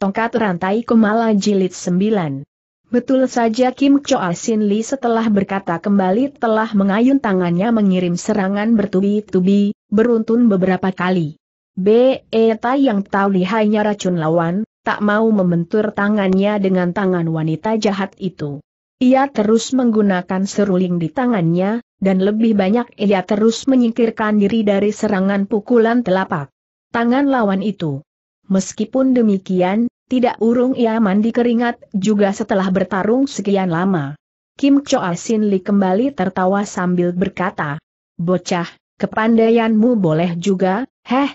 Tongkat Rantai Kumala Jilid 9 Betul saja Kim Choa Sin Lee setelah berkata kembali telah mengayun tangannya mengirim serangan bertubi-tubi, beruntun beberapa kali. Ta yang tahu lihainya racun lawan, tak mau membentur tangannya dengan tangan wanita jahat itu. Ia terus menggunakan seruling di tangannya, dan lebih banyak ia terus menyingkirkan diri dari serangan pukulan telapak tangan lawan itu. Meskipun demikian, tidak urung ia mandi keringat juga setelah bertarung sekian lama. Kim Choa Sin Li kembali tertawa sambil berkata, Bocah, kepandaianmu boleh juga, heh.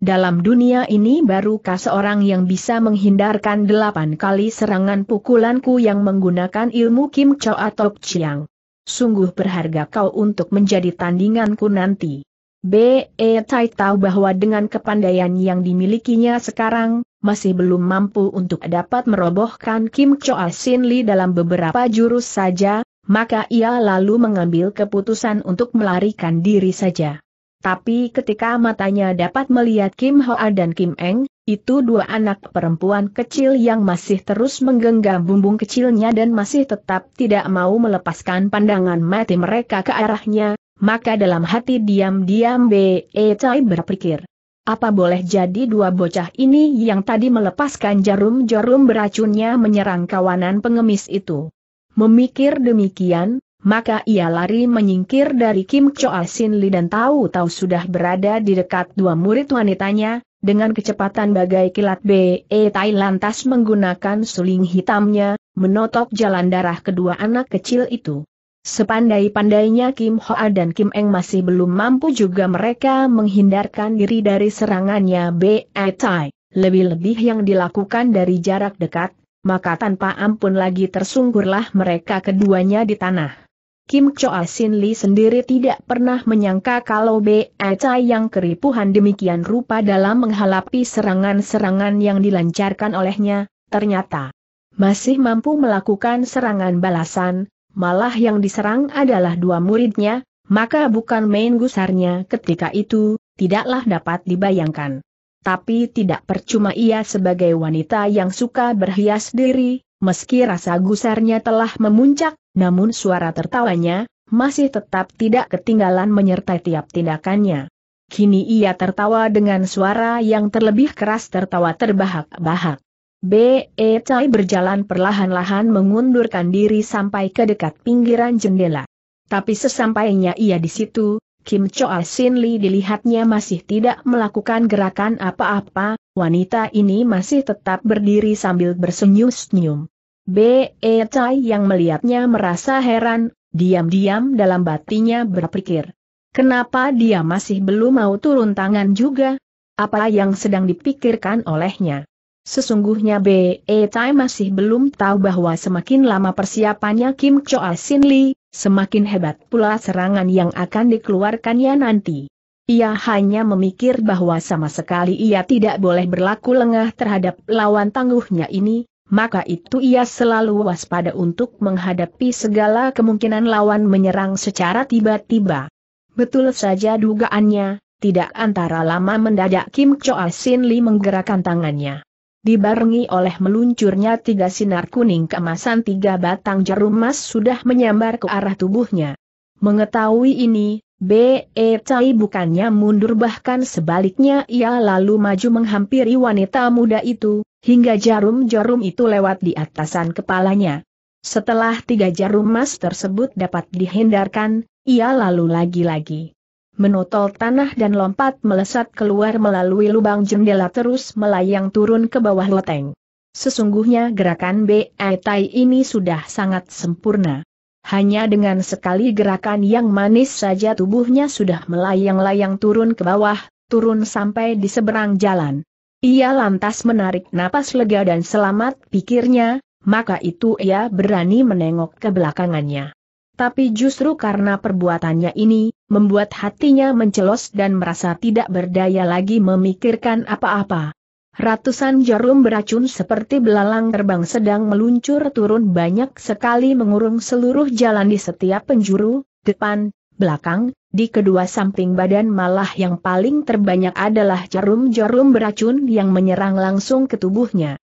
Dalam dunia ini baru barukah seorang yang bisa menghindarkan delapan kali serangan pukulanku yang menggunakan ilmu Kim Choa Tok Chiang. Sungguh berharga kau untuk menjadi tandinganku nanti. B.E. Tai tahu bahwa dengan kepandaian yang dimilikinya sekarang, masih belum mampu untuk dapat merobohkan Kim Choa Sin Lee dalam beberapa jurus saja, maka ia lalu mengambil keputusan untuk melarikan diri saja. Tapi ketika matanya dapat melihat Kim Hoa dan Kim Eng, itu dua anak perempuan kecil yang masih terus menggenggam bumbung kecilnya dan masih tetap tidak mau melepaskan pandangan mati mereka ke arahnya, maka dalam hati diam-diam B.E. Cai berpikir. Apa boleh jadi dua bocah ini yang tadi melepaskan jarum-jarum beracunnya menyerang kawanan pengemis itu. Memikir demikian, maka ia lari menyingkir dari Kim Choa Sin Lee dan tahu-tahu sudah berada di dekat dua murid wanitanya, dengan kecepatan bagai kilat B.E. Tai lantas menggunakan suling hitamnya, menotok jalan darah kedua anak kecil itu. Sepandai-pandainya Kim Hoa dan Kim Eng masih belum mampu juga mereka menghindarkan diri dari serangannya Bai Tai, lebih-lebih yang dilakukan dari jarak dekat, maka tanpa ampun lagi tersungkurlah mereka keduanya di tanah. Kim Choa Sin Lee sendiri tidak pernah menyangka kalau B.E. Tai yang keripuhan demikian rupa dalam menghalapi serangan-serangan yang dilancarkan olehnya, ternyata masih mampu melakukan serangan balasan, malah yang diserang adalah dua muridnya, maka bukan main gusarnya ketika itu, tidaklah dapat dibayangkan. Tapi tidak percuma ia sebagai wanita yang suka berhias diri, meski rasa gusarnya telah memuncak, namun suara tertawanya, masih tetap tidak ketinggalan menyertai tiap tindakannya. Kini ia tertawa dengan suara yang terlebih keras tertawa terbahak-bahak. B. E. berjalan perlahan-lahan mengundurkan diri sampai ke dekat pinggiran jendela. Tapi sesampainya ia di situ, Kim Choa Sin Lee dilihatnya masih tidak melakukan gerakan apa-apa, wanita ini masih tetap berdiri sambil bersenyum-senyum. B. E. yang melihatnya merasa heran, diam-diam dalam batinya berpikir. Kenapa dia masih belum mau turun tangan juga? Apa yang sedang dipikirkan olehnya? Sesungguhnya B.E. Tai masih belum tahu bahwa semakin lama persiapannya Kim Choa Sin Lee, semakin hebat pula serangan yang akan dikeluarkannya nanti. Ia hanya memikir bahwa sama sekali ia tidak boleh berlaku lengah terhadap lawan tangguhnya ini, maka itu ia selalu waspada untuk menghadapi segala kemungkinan lawan menyerang secara tiba-tiba. Betul saja dugaannya, tidak antara lama mendadak Kim Choa Sin Lee menggerakkan tangannya dibarengi oleh meluncurnya tiga sinar kuning keemasan, tiga batang jarum emas sudah menyambar ke arah tubuhnya. Mengetahui ini, B.E. Cai bukannya mundur bahkan sebaliknya ia lalu maju menghampiri wanita muda itu, hingga jarum-jarum itu lewat di atasan kepalanya. Setelah tiga jarum emas tersebut dapat dihindarkan, ia lalu lagi-lagi menotol tanah dan lompat melesat keluar melalui lubang jendela terus melayang turun ke bawah loteng. Sesungguhnya gerakan B.E. Tai ini sudah sangat sempurna. Hanya dengan sekali gerakan yang manis saja tubuhnya sudah melayang-layang turun ke bawah, turun sampai di seberang jalan. Ia lantas menarik napas lega dan selamat pikirnya, maka itu ia berani menengok ke belakangannya. Tapi justru karena perbuatannya ini, membuat hatinya mencelos dan merasa tidak berdaya lagi memikirkan apa-apa. Ratusan jarum beracun seperti belalang terbang sedang meluncur turun banyak sekali mengurung seluruh jalan di setiap penjuru, depan, belakang, di kedua samping badan malah yang paling terbanyak adalah jarum-jarum beracun yang menyerang langsung ke tubuhnya.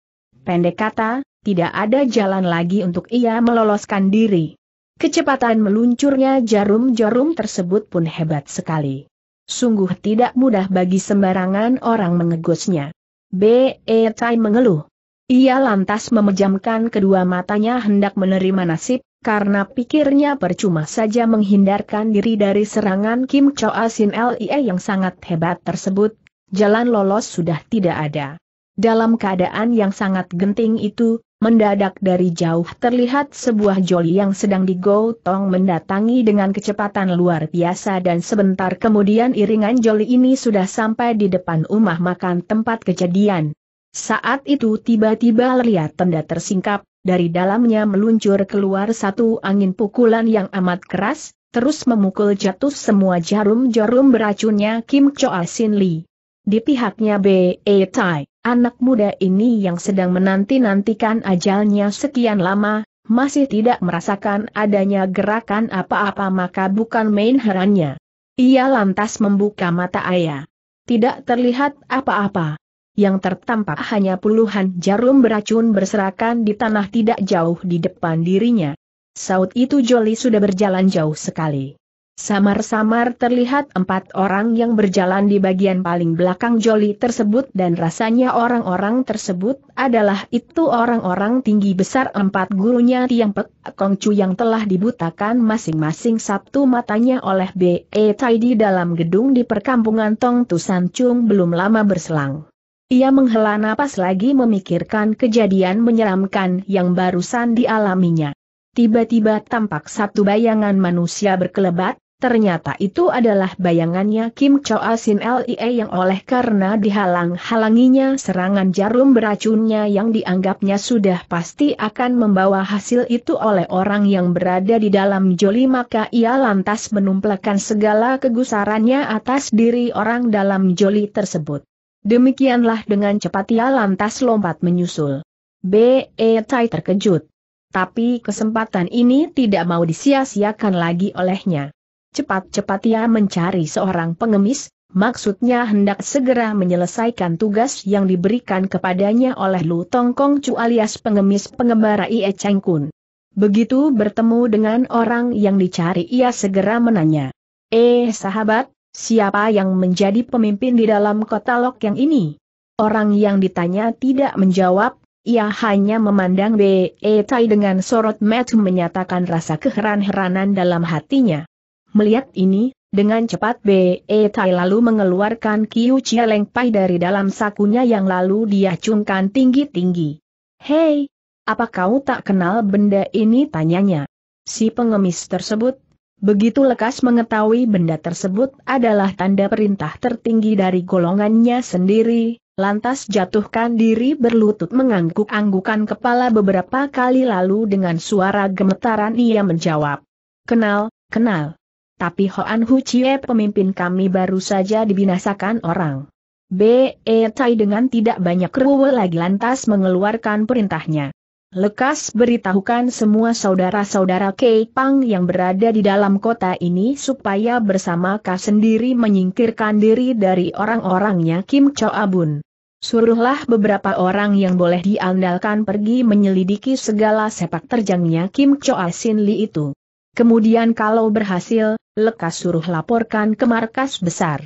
Pendek kata, tidak ada jalan lagi untuk ia meloloskan diri. Kecepatan meluncurnya jarum-jarum tersebut pun hebat sekali. Sungguh tidak mudah bagi sembarangan orang mengegusnya. B.E. Tai mengeluh. Ia lantas memejamkan kedua matanya hendak menerima nasib, karena pikirnya percuma saja menghindarkan diri dari serangan Kim Choa Sin Lie yang sangat hebat tersebut, jalan lolos sudah tidak ada. Dalam keadaan yang sangat genting itu, Mendadak dari jauh terlihat sebuah joli yang sedang digotong mendatangi dengan kecepatan luar biasa dan sebentar kemudian iringan joli ini sudah sampai di depan rumah makan tempat kejadian. Saat itu tiba-tiba lihat tenda tersingkap, dari dalamnya meluncur keluar satu angin pukulan yang amat keras, terus memukul jatuh semua jarum-jarum beracunnya Kim Choa Sin Lee. Di pihaknya B.A. Tai. Anak muda ini yang sedang menanti-nantikan ajalnya sekian lama, masih tidak merasakan adanya gerakan apa-apa maka bukan main herannya. Ia lantas membuka mata ayah. Tidak terlihat apa-apa. Yang tertampak hanya puluhan jarum beracun berserakan di tanah tidak jauh di depan dirinya. Saut itu Joli sudah berjalan jauh sekali. Samar-samar terlihat empat orang yang berjalan di bagian paling belakang joli tersebut dan rasanya orang-orang tersebut adalah itu orang-orang tinggi besar empat gurunya Tiang Pek Kongcu yang telah dibutakan masing-masing satu matanya oleh B.E. Tai di dalam gedung di perkampungan Tong Tusan Chung belum lama berselang. Ia menghela napas lagi memikirkan kejadian menyeramkan yang barusan dialaminya. Tiba-tiba tampak satu bayangan manusia berkelebat, Ternyata itu adalah bayangannya Kim Cho Asin Lie yang oleh karena dihalang-halanginya serangan jarum beracunnya yang dianggapnya sudah pasti akan membawa hasil itu oleh orang yang berada di dalam joli maka ia lantas menumplekan segala kegusarannya atas diri orang dalam joli tersebut. Demikianlah dengan cepat ia lantas lompat menyusul. B.E. Tai terkejut. Tapi kesempatan ini tidak mau disia-siakan lagi olehnya cepat-cepat ia mencari seorang pengemis, maksudnya hendak segera menyelesaikan tugas yang diberikan kepadanya oleh Lu Tong Kong Chu alias pengemis pengembara Ie Cheng Kun. Begitu bertemu dengan orang yang dicari ia segera menanya, Eh sahabat, siapa yang menjadi pemimpin di dalam kota Lok yang ini? Orang yang ditanya tidak menjawab, ia hanya memandang B.E. Tai dengan sorot mata menyatakan rasa keheran-heranan dalam hatinya. Melihat ini, dengan cepat Be Tai lalu mengeluarkan Kiu Chia Pai dari dalam sakunya yang lalu dia cungkan tinggi-tinggi. Hei, apa kau tak kenal benda ini tanyanya. Si pengemis tersebut, begitu lekas mengetahui benda tersebut adalah tanda perintah tertinggi dari golongannya sendiri, lantas jatuhkan diri berlutut mengangguk-anggukan kepala beberapa kali lalu dengan suara gemetaran ia menjawab. Kenal, kenal tapi Hoan Hu Chie pemimpin kami baru saja dibinasakan orang. B.E. Tai dengan tidak banyak ruwe lagi lantas mengeluarkan perintahnya. Lekas beritahukan semua saudara-saudara Kei Pang yang berada di dalam kota ini supaya bersama Ka sendiri menyingkirkan diri dari orang-orangnya Kim Cho Abun. Suruhlah beberapa orang yang boleh diandalkan pergi menyelidiki segala sepak terjangnya Kim Cho Asin Li itu. Kemudian kalau berhasil, lekas suruh laporkan ke markas besar.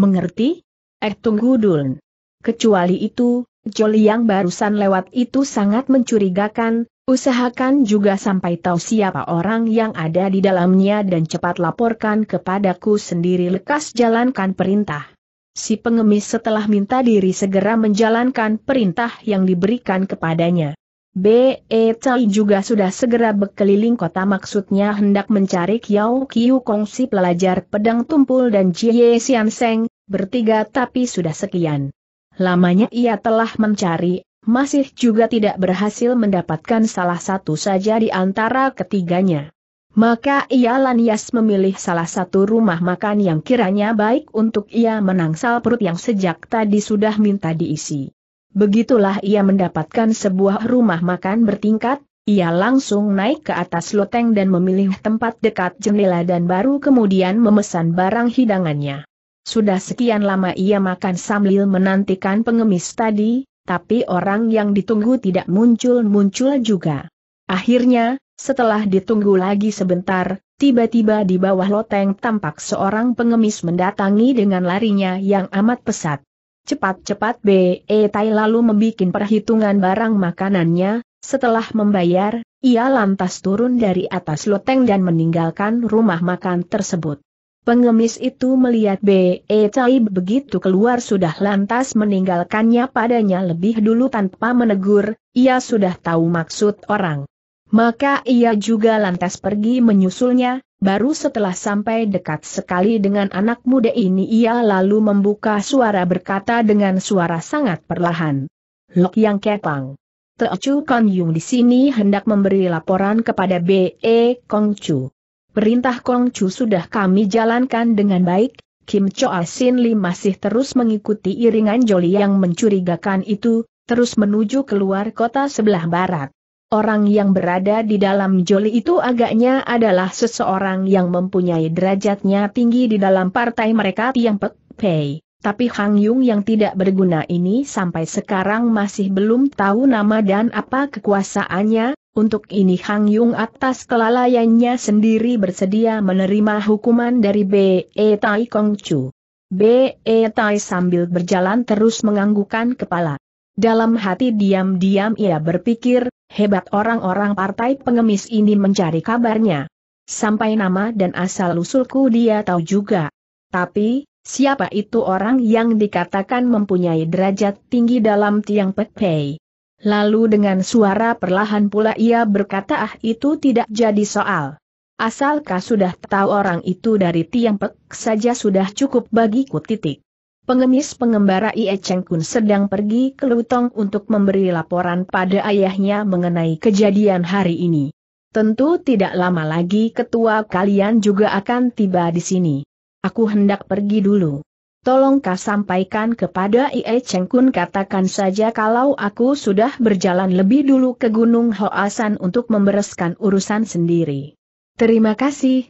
Mengerti? Eh tunggu dulu. Kecuali itu, Joli yang barusan lewat itu sangat mencurigakan, usahakan juga sampai tahu siapa orang yang ada di dalamnya dan cepat laporkan kepadaku sendiri lekas jalankan perintah. Si pengemis setelah minta diri segera menjalankan perintah yang diberikan kepadanya. B.E. Cai juga sudah segera berkeliling kota maksudnya hendak mencari Kiao Kiu Kong si pelajar pedang tumpul dan Jie Sian Seng, bertiga tapi sudah sekian. Lamanya ia telah mencari, masih juga tidak berhasil mendapatkan salah satu saja di antara ketiganya. Maka ia Lanias memilih salah satu rumah makan yang kiranya baik untuk ia menangsal perut yang sejak tadi sudah minta diisi. Begitulah ia mendapatkan sebuah rumah makan bertingkat, ia langsung naik ke atas loteng dan memilih tempat dekat jendela dan baru kemudian memesan barang hidangannya. Sudah sekian lama ia makan sambil menantikan pengemis tadi, tapi orang yang ditunggu tidak muncul-muncul juga. Akhirnya, setelah ditunggu lagi sebentar, tiba-tiba di bawah loteng tampak seorang pengemis mendatangi dengan larinya yang amat pesat. Cepat-cepat B.E. Eh, tai lalu membuat perhitungan barang makanannya, setelah membayar, ia lantas turun dari atas loteng dan meninggalkan rumah makan tersebut. Pengemis itu melihat B.E. Eh, tai begitu keluar sudah lantas meninggalkannya padanya lebih dulu tanpa menegur, ia sudah tahu maksud orang. Maka ia juga lantas pergi menyusulnya, baru setelah sampai dekat sekali dengan anak muda ini ia lalu membuka suara berkata dengan suara sangat perlahan. Lok yang kepang. Teocu Kon Yung di sini hendak memberi laporan kepada B.E. Kong Chu. Perintah Kong Chu sudah kami jalankan dengan baik, Kim Cho Asin ah Lee masih terus mengikuti iringan joli yang mencurigakan itu, terus menuju keluar kota sebelah barat. Orang yang berada di dalam joli itu agaknya adalah seseorang yang mempunyai derajatnya tinggi di dalam partai mereka Tiang Pek Pei. Tapi Hang Yung yang tidak berguna ini sampai sekarang masih belum tahu nama dan apa kekuasaannya, untuk ini Hang Yung atas kelalaiannya sendiri bersedia menerima hukuman dari B.E. Tai Kong Chu. B.E. Tai sambil berjalan terus menganggukan kepala. Dalam hati diam-diam ia berpikir, hebat orang-orang partai pengemis ini mencari kabarnya. Sampai nama dan asal-usulku dia tahu juga. Tapi, siapa itu orang yang dikatakan mempunyai derajat tinggi dalam tiang pekpei? Lalu dengan suara perlahan pula ia berkata ah itu tidak jadi soal. Asalkah sudah tahu orang itu dari tiang pek saja sudah cukup bagiku titik. Pengemis pengembara Ie Cheng Kun sedang pergi ke Lutong untuk memberi laporan pada ayahnya mengenai kejadian hari ini. Tentu tidak lama lagi ketua kalian juga akan tiba di sini. Aku hendak pergi dulu. Tolongkah sampaikan kepada Ie Cheng Kun katakan saja kalau aku sudah berjalan lebih dulu ke Gunung Hoasan untuk membereskan urusan sendiri. Terima kasih,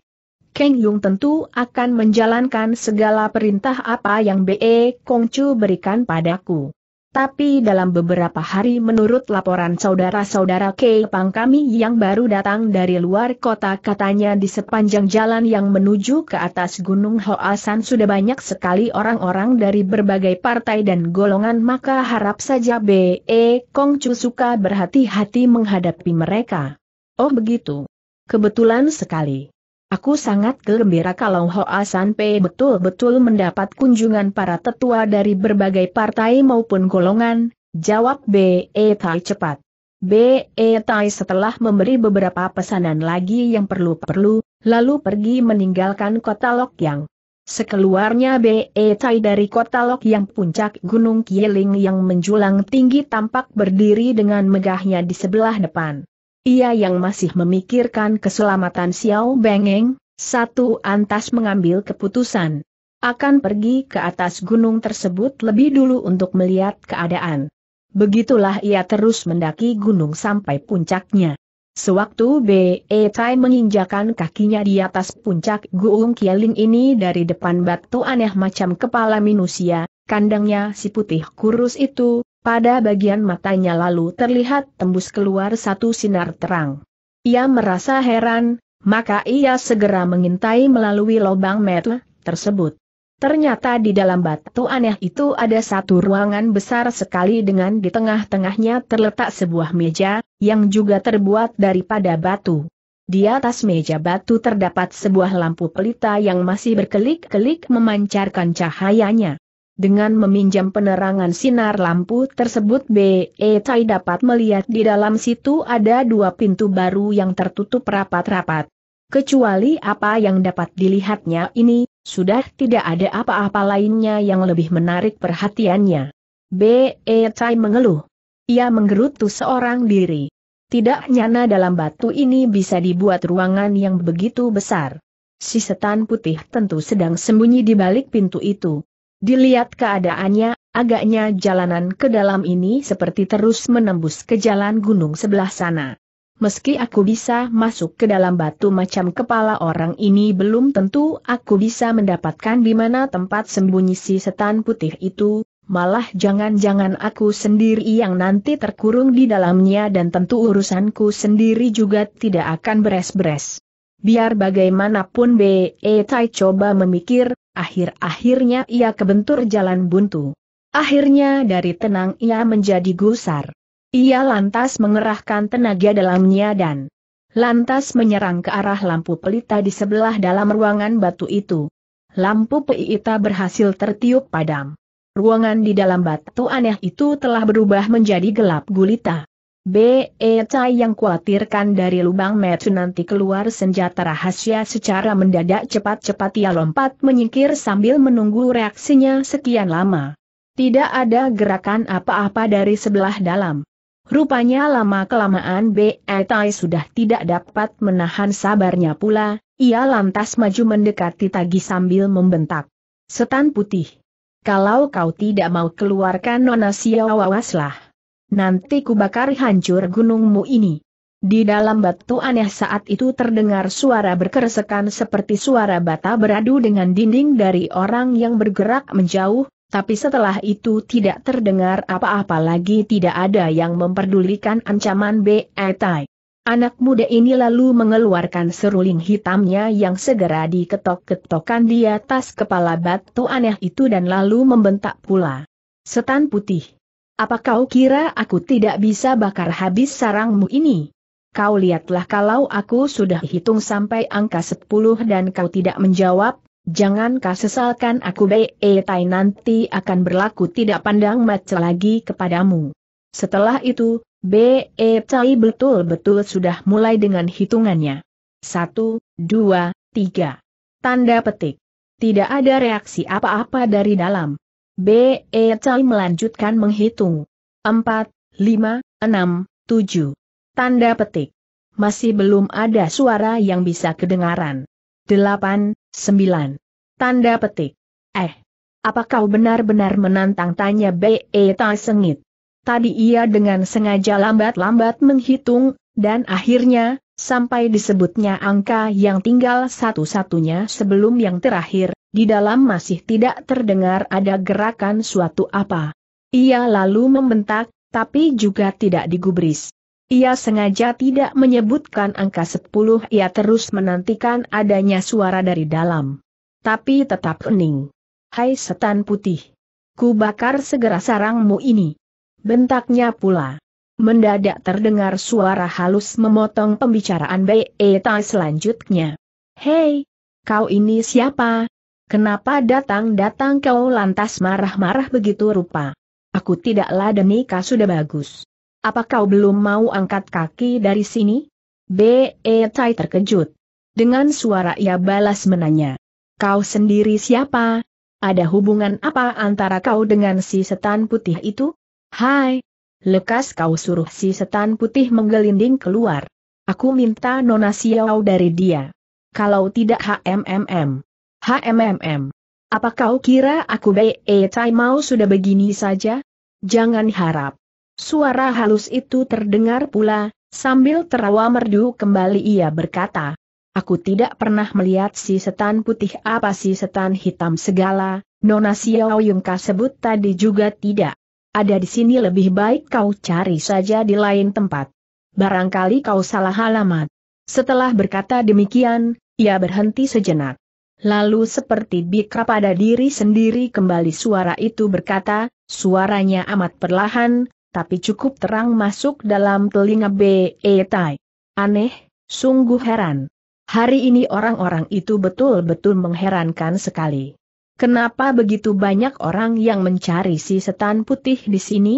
Keng Yung tentu akan menjalankan segala perintah apa yang B.E. Kong Chu berikan padaku. Tapi dalam beberapa hari menurut laporan saudara-saudara Kepang kami yang baru datang dari luar kota katanya di sepanjang jalan yang menuju ke atas Gunung Hoasan sudah banyak sekali orang-orang dari berbagai partai dan golongan maka harap saja B.E. Kong Chu suka berhati-hati menghadapi mereka. Oh begitu. Kebetulan sekali. Aku sangat gembira kalau Hoa San Pei betul-betul mendapat kunjungan para tetua dari berbagai partai maupun golongan, jawab B.E. Tai cepat. B.E. Tai setelah memberi beberapa pesanan lagi yang perlu-perlu, lalu pergi meninggalkan kota Yang. Sekeluarnya B.E. Tai dari kota Yang, puncak Gunung Kieling yang menjulang tinggi tampak berdiri dengan megahnya di sebelah depan. Ia yang masih memikirkan keselamatan Xiao Bengeng, satu antas mengambil keputusan. Akan pergi ke atas gunung tersebut lebih dulu untuk melihat keadaan. Begitulah ia terus mendaki gunung sampai puncaknya. Sewaktu B.E. Tai menginjakan kakinya di atas puncak gunung Kialing ini dari depan batu aneh macam kepala manusia, kandangnya si putih kurus itu, pada bagian matanya lalu terlihat tembus keluar satu sinar terang. Ia merasa heran, maka ia segera mengintai melalui lubang metal tersebut. Ternyata di dalam batu aneh itu ada satu ruangan besar sekali dengan di tengah-tengahnya terletak sebuah meja, yang juga terbuat daripada batu. Di atas meja batu terdapat sebuah lampu pelita yang masih berkelik-kelik memancarkan cahayanya. Dengan meminjam penerangan sinar lampu tersebut Be Tai dapat melihat di dalam situ ada dua pintu baru yang tertutup rapat-rapat. Kecuali apa yang dapat dilihatnya ini, sudah tidak ada apa-apa lainnya yang lebih menarik perhatiannya. Be Tai mengeluh. Ia menggerutu seorang diri. Tidak nyana dalam batu ini bisa dibuat ruangan yang begitu besar. Si setan putih tentu sedang sembunyi di balik pintu itu. Dilihat keadaannya, agaknya jalanan ke dalam ini seperti terus menembus ke jalan gunung sebelah sana. Meski aku bisa masuk ke dalam batu macam kepala orang ini belum tentu aku bisa mendapatkan di mana tempat sembunyi si setan putih itu, malah jangan-jangan aku sendiri yang nanti terkurung di dalamnya dan tentu urusanku sendiri juga tidak akan beres-beres. Biar bagaimanapun B.E. Eh, tai coba memikir, akhir-akhirnya ia kebentur jalan buntu. Akhirnya dari tenang ia menjadi gusar. Ia lantas mengerahkan tenaga dalamnya dan lantas menyerang ke arah lampu pelita di sebelah dalam ruangan batu itu. Lampu pelita berhasil tertiup padam. Ruangan di dalam batu aneh itu telah berubah menjadi gelap gulita. B. E. Tai yang khawatirkan dari lubang metu nanti keluar senjata rahasia secara mendadak cepat-cepat ia lompat menyingkir sambil menunggu reaksinya sekian lama. Tidak ada gerakan apa-apa dari sebelah dalam. Rupanya lama-kelamaan B. E. Tai sudah tidak dapat menahan sabarnya pula, ia lantas maju mendekati tagi sambil membentak. Setan putih. Kalau kau tidak mau keluarkan nona siawawaslah nanti kubakar hancur gunungmu ini. Di dalam batu aneh saat itu terdengar suara berkeresekan seperti suara bata beradu dengan dinding dari orang yang bergerak menjauh, tapi setelah itu tidak terdengar apa-apa lagi tidak ada yang memperdulikan ancaman Tai. Anak muda ini lalu mengeluarkan seruling hitamnya yang segera diketok-ketokkan di atas kepala batu aneh itu dan lalu membentak pula. Setan putih. Apa kau kira aku tidak bisa bakar habis sarangmu ini? Kau lihatlah kalau aku sudah hitung sampai angka sepuluh dan kau tidak menjawab, jangan kau sesalkan aku be eh, Tai nanti akan berlaku tidak pandang mata lagi kepadamu. Setelah itu, be eh, Tai betul-betul sudah mulai dengan hitungannya. Satu, dua, tiga. Tanda petik. Tidak ada reaksi apa-apa dari dalam. B. E. Chai melanjutkan menghitung. 4, 5, 6, 7. Tanda petik. Masih belum ada suara yang bisa kedengaran. 8, 9. Tanda petik. Eh. Apa kau benar-benar menantang tanya B. E. Chai sengit? Tadi ia dengan sengaja lambat-lambat menghitung, dan akhirnya, sampai disebutnya angka yang tinggal satu-satunya sebelum yang terakhir, di dalam masih tidak terdengar ada gerakan suatu apa. Ia lalu membentak, tapi juga tidak digubris. Ia sengaja tidak menyebutkan angka 10 ia terus menantikan adanya suara dari dalam. Tapi tetap hening. Hai setan putih. Ku bakar segera sarangmu ini. Bentaknya pula. Mendadak terdengar suara halus memotong pembicaraan Beta selanjutnya. Hei, kau ini siapa? Kenapa datang-datang kau lantas marah-marah begitu rupa? Aku tidaklah demi kau sudah bagus. Apa kau belum mau angkat kaki dari sini? B.E. Tai terkejut. Dengan suara ia balas menanya. Kau sendiri siapa? Ada hubungan apa antara kau dengan si setan putih itu? Hai! Lekas kau suruh si setan putih menggelinding keluar. Aku minta nona siau dari dia. Kalau tidak HMMM HMMM. Apa kau kira aku B.E. Eh, tai mau sudah begini saja? Jangan harap. Suara halus itu terdengar pula, sambil terawa merdu kembali ia berkata. Aku tidak pernah melihat si setan putih apa si setan hitam segala, Nona Xiao Yung sebut tadi juga tidak. Ada di sini lebih baik kau cari saja di lain tempat. Barangkali kau salah alamat. Setelah berkata demikian, ia berhenti sejenak. Lalu seperti bika pada diri sendiri kembali suara itu berkata, suaranya amat perlahan, tapi cukup terang masuk dalam telinga B.E. Tai. Aneh, sungguh heran. Hari ini orang-orang itu betul-betul mengherankan sekali. Kenapa begitu banyak orang yang mencari si setan putih di sini?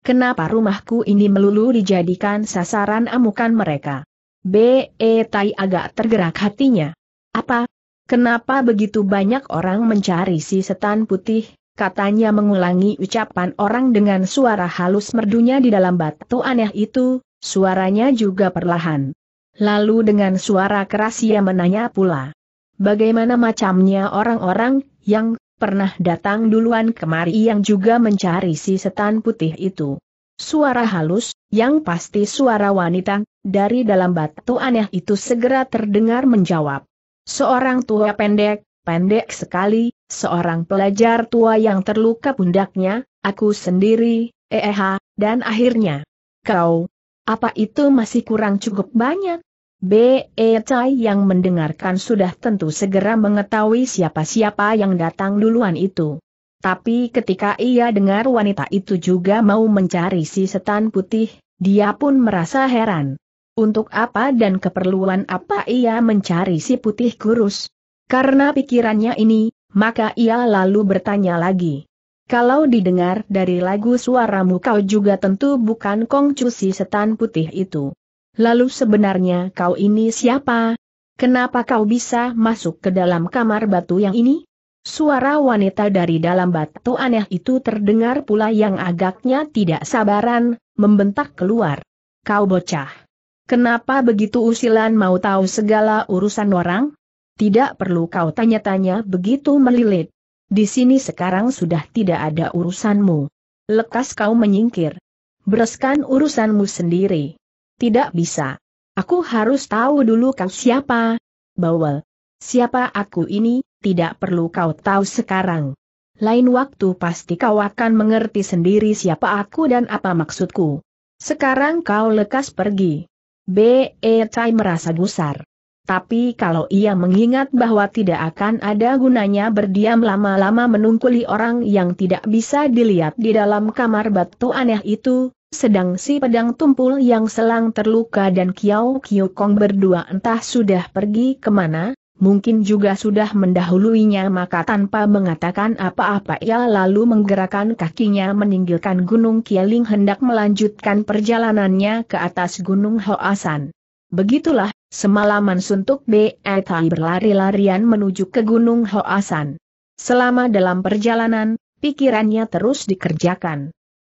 Kenapa rumahku ini melulu dijadikan sasaran amukan mereka? B.E. Tai agak tergerak hatinya. Apa, Kenapa begitu banyak orang mencari si setan putih? Katanya mengulangi ucapan orang dengan suara halus merdunya di dalam batu aneh itu, suaranya juga perlahan. Lalu dengan suara keras ia menanya pula. Bagaimana macamnya orang-orang yang pernah datang duluan kemari yang juga mencari si setan putih itu? Suara halus, yang pasti suara wanita, dari dalam batu aneh itu segera terdengar menjawab. Seorang tua pendek, pendek sekali, seorang pelajar tua yang terluka pundaknya, aku sendiri, eh, dan akhirnya. Kau, apa itu masih kurang cukup banyak? B.E. Cai yang mendengarkan sudah tentu segera mengetahui siapa-siapa yang datang duluan itu. Tapi ketika ia dengar wanita itu juga mau mencari si setan putih, dia pun merasa heran. Untuk apa dan keperluan apa ia mencari si putih kurus? Karena pikirannya ini, maka ia lalu bertanya lagi. Kalau didengar dari lagu suaramu kau juga tentu bukan Kongcu si setan putih itu. Lalu sebenarnya kau ini siapa? Kenapa kau bisa masuk ke dalam kamar batu yang ini? Suara wanita dari dalam batu aneh itu terdengar pula yang agaknya tidak sabaran, membentak keluar. Kau bocah. Kenapa begitu usilan mau tahu segala urusan orang? Tidak perlu kau tanya-tanya begitu melilit. Di sini sekarang sudah tidak ada urusanmu. Lekas kau menyingkir. Bereskan urusanmu sendiri. Tidak bisa. Aku harus tahu dulu kau siapa. Bawel. Siapa aku ini, tidak perlu kau tahu sekarang. Lain waktu pasti kau akan mengerti sendiri siapa aku dan apa maksudku. Sekarang kau lekas pergi. B. Tai merasa gusar. Tapi kalau ia mengingat bahwa tidak akan ada gunanya berdiam lama-lama menungkuli orang yang tidak bisa dilihat di dalam kamar batu aneh itu, sedang si pedang tumpul yang selang terluka dan Kiao Kong berdua entah sudah pergi kemana, mungkin juga sudah mendahuluinya maka tanpa mengatakan apa-apa ia lalu menggerakkan kakinya meninggalkan Gunung Kieling hendak melanjutkan perjalanannya ke atas Gunung Hoasan. Begitulah, semalaman suntuk B.E.T.A. berlari-larian menuju ke Gunung Hoasan. Selama dalam perjalanan, pikirannya terus dikerjakan.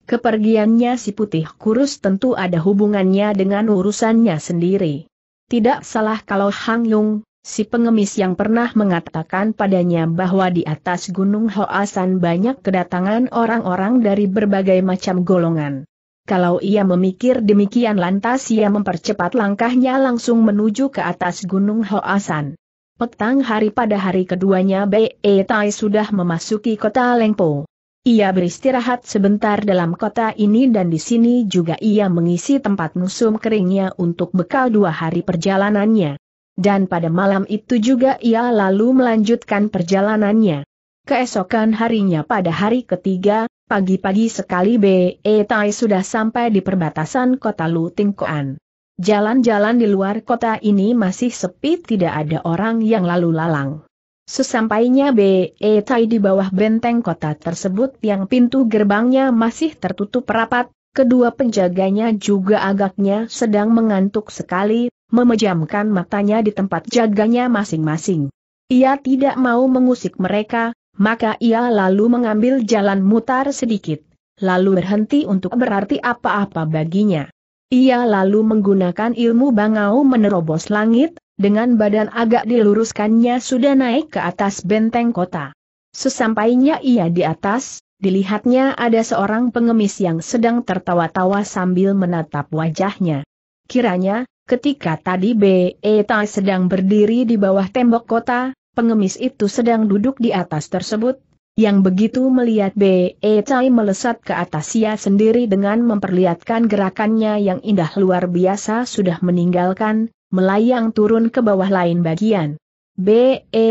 Kepergiannya si putih kurus tentu ada hubungannya dengan urusannya sendiri. Tidak salah kalau Hang Yung, si pengemis yang pernah mengatakan padanya bahwa di atas Gunung Hoasan banyak kedatangan orang-orang dari berbagai macam golongan. Kalau ia memikir demikian lantas ia mempercepat langkahnya langsung menuju ke atas Gunung Hoasan. Petang hari pada hari keduanya Be Tai sudah memasuki kota Lengpo. Ia beristirahat sebentar dalam kota ini dan di sini juga ia mengisi tempat musim keringnya untuk bekal dua hari perjalanannya dan pada malam itu juga ia lalu melanjutkan perjalanannya. Keesokan harinya pada hari ketiga, pagi-pagi sekali B.E. Tai sudah sampai di perbatasan kota Lutingkoan. Jalan-jalan di luar kota ini masih sepi tidak ada orang yang lalu lalang. Sesampainya B.E. Tai di bawah benteng kota tersebut yang pintu gerbangnya masih tertutup rapat, kedua penjaganya juga agaknya sedang mengantuk sekali, memejamkan matanya di tempat jaganya masing-masing. Ia tidak mau mengusik mereka, maka ia lalu mengambil jalan mutar sedikit, lalu berhenti untuk berarti apa-apa baginya. Ia lalu menggunakan ilmu bangau menerobos langit, dengan badan agak diluruskannya sudah naik ke atas benteng kota. Sesampainya ia di atas, dilihatnya ada seorang pengemis yang sedang tertawa-tawa sambil menatap wajahnya. Kiranya, Ketika tadi B.E. sedang berdiri di bawah tembok kota, pengemis itu sedang duduk di atas tersebut, yang begitu melihat B.E. melesat ke atas ia sendiri dengan memperlihatkan gerakannya yang indah luar biasa sudah meninggalkan, melayang turun ke bawah lain bagian. B.E.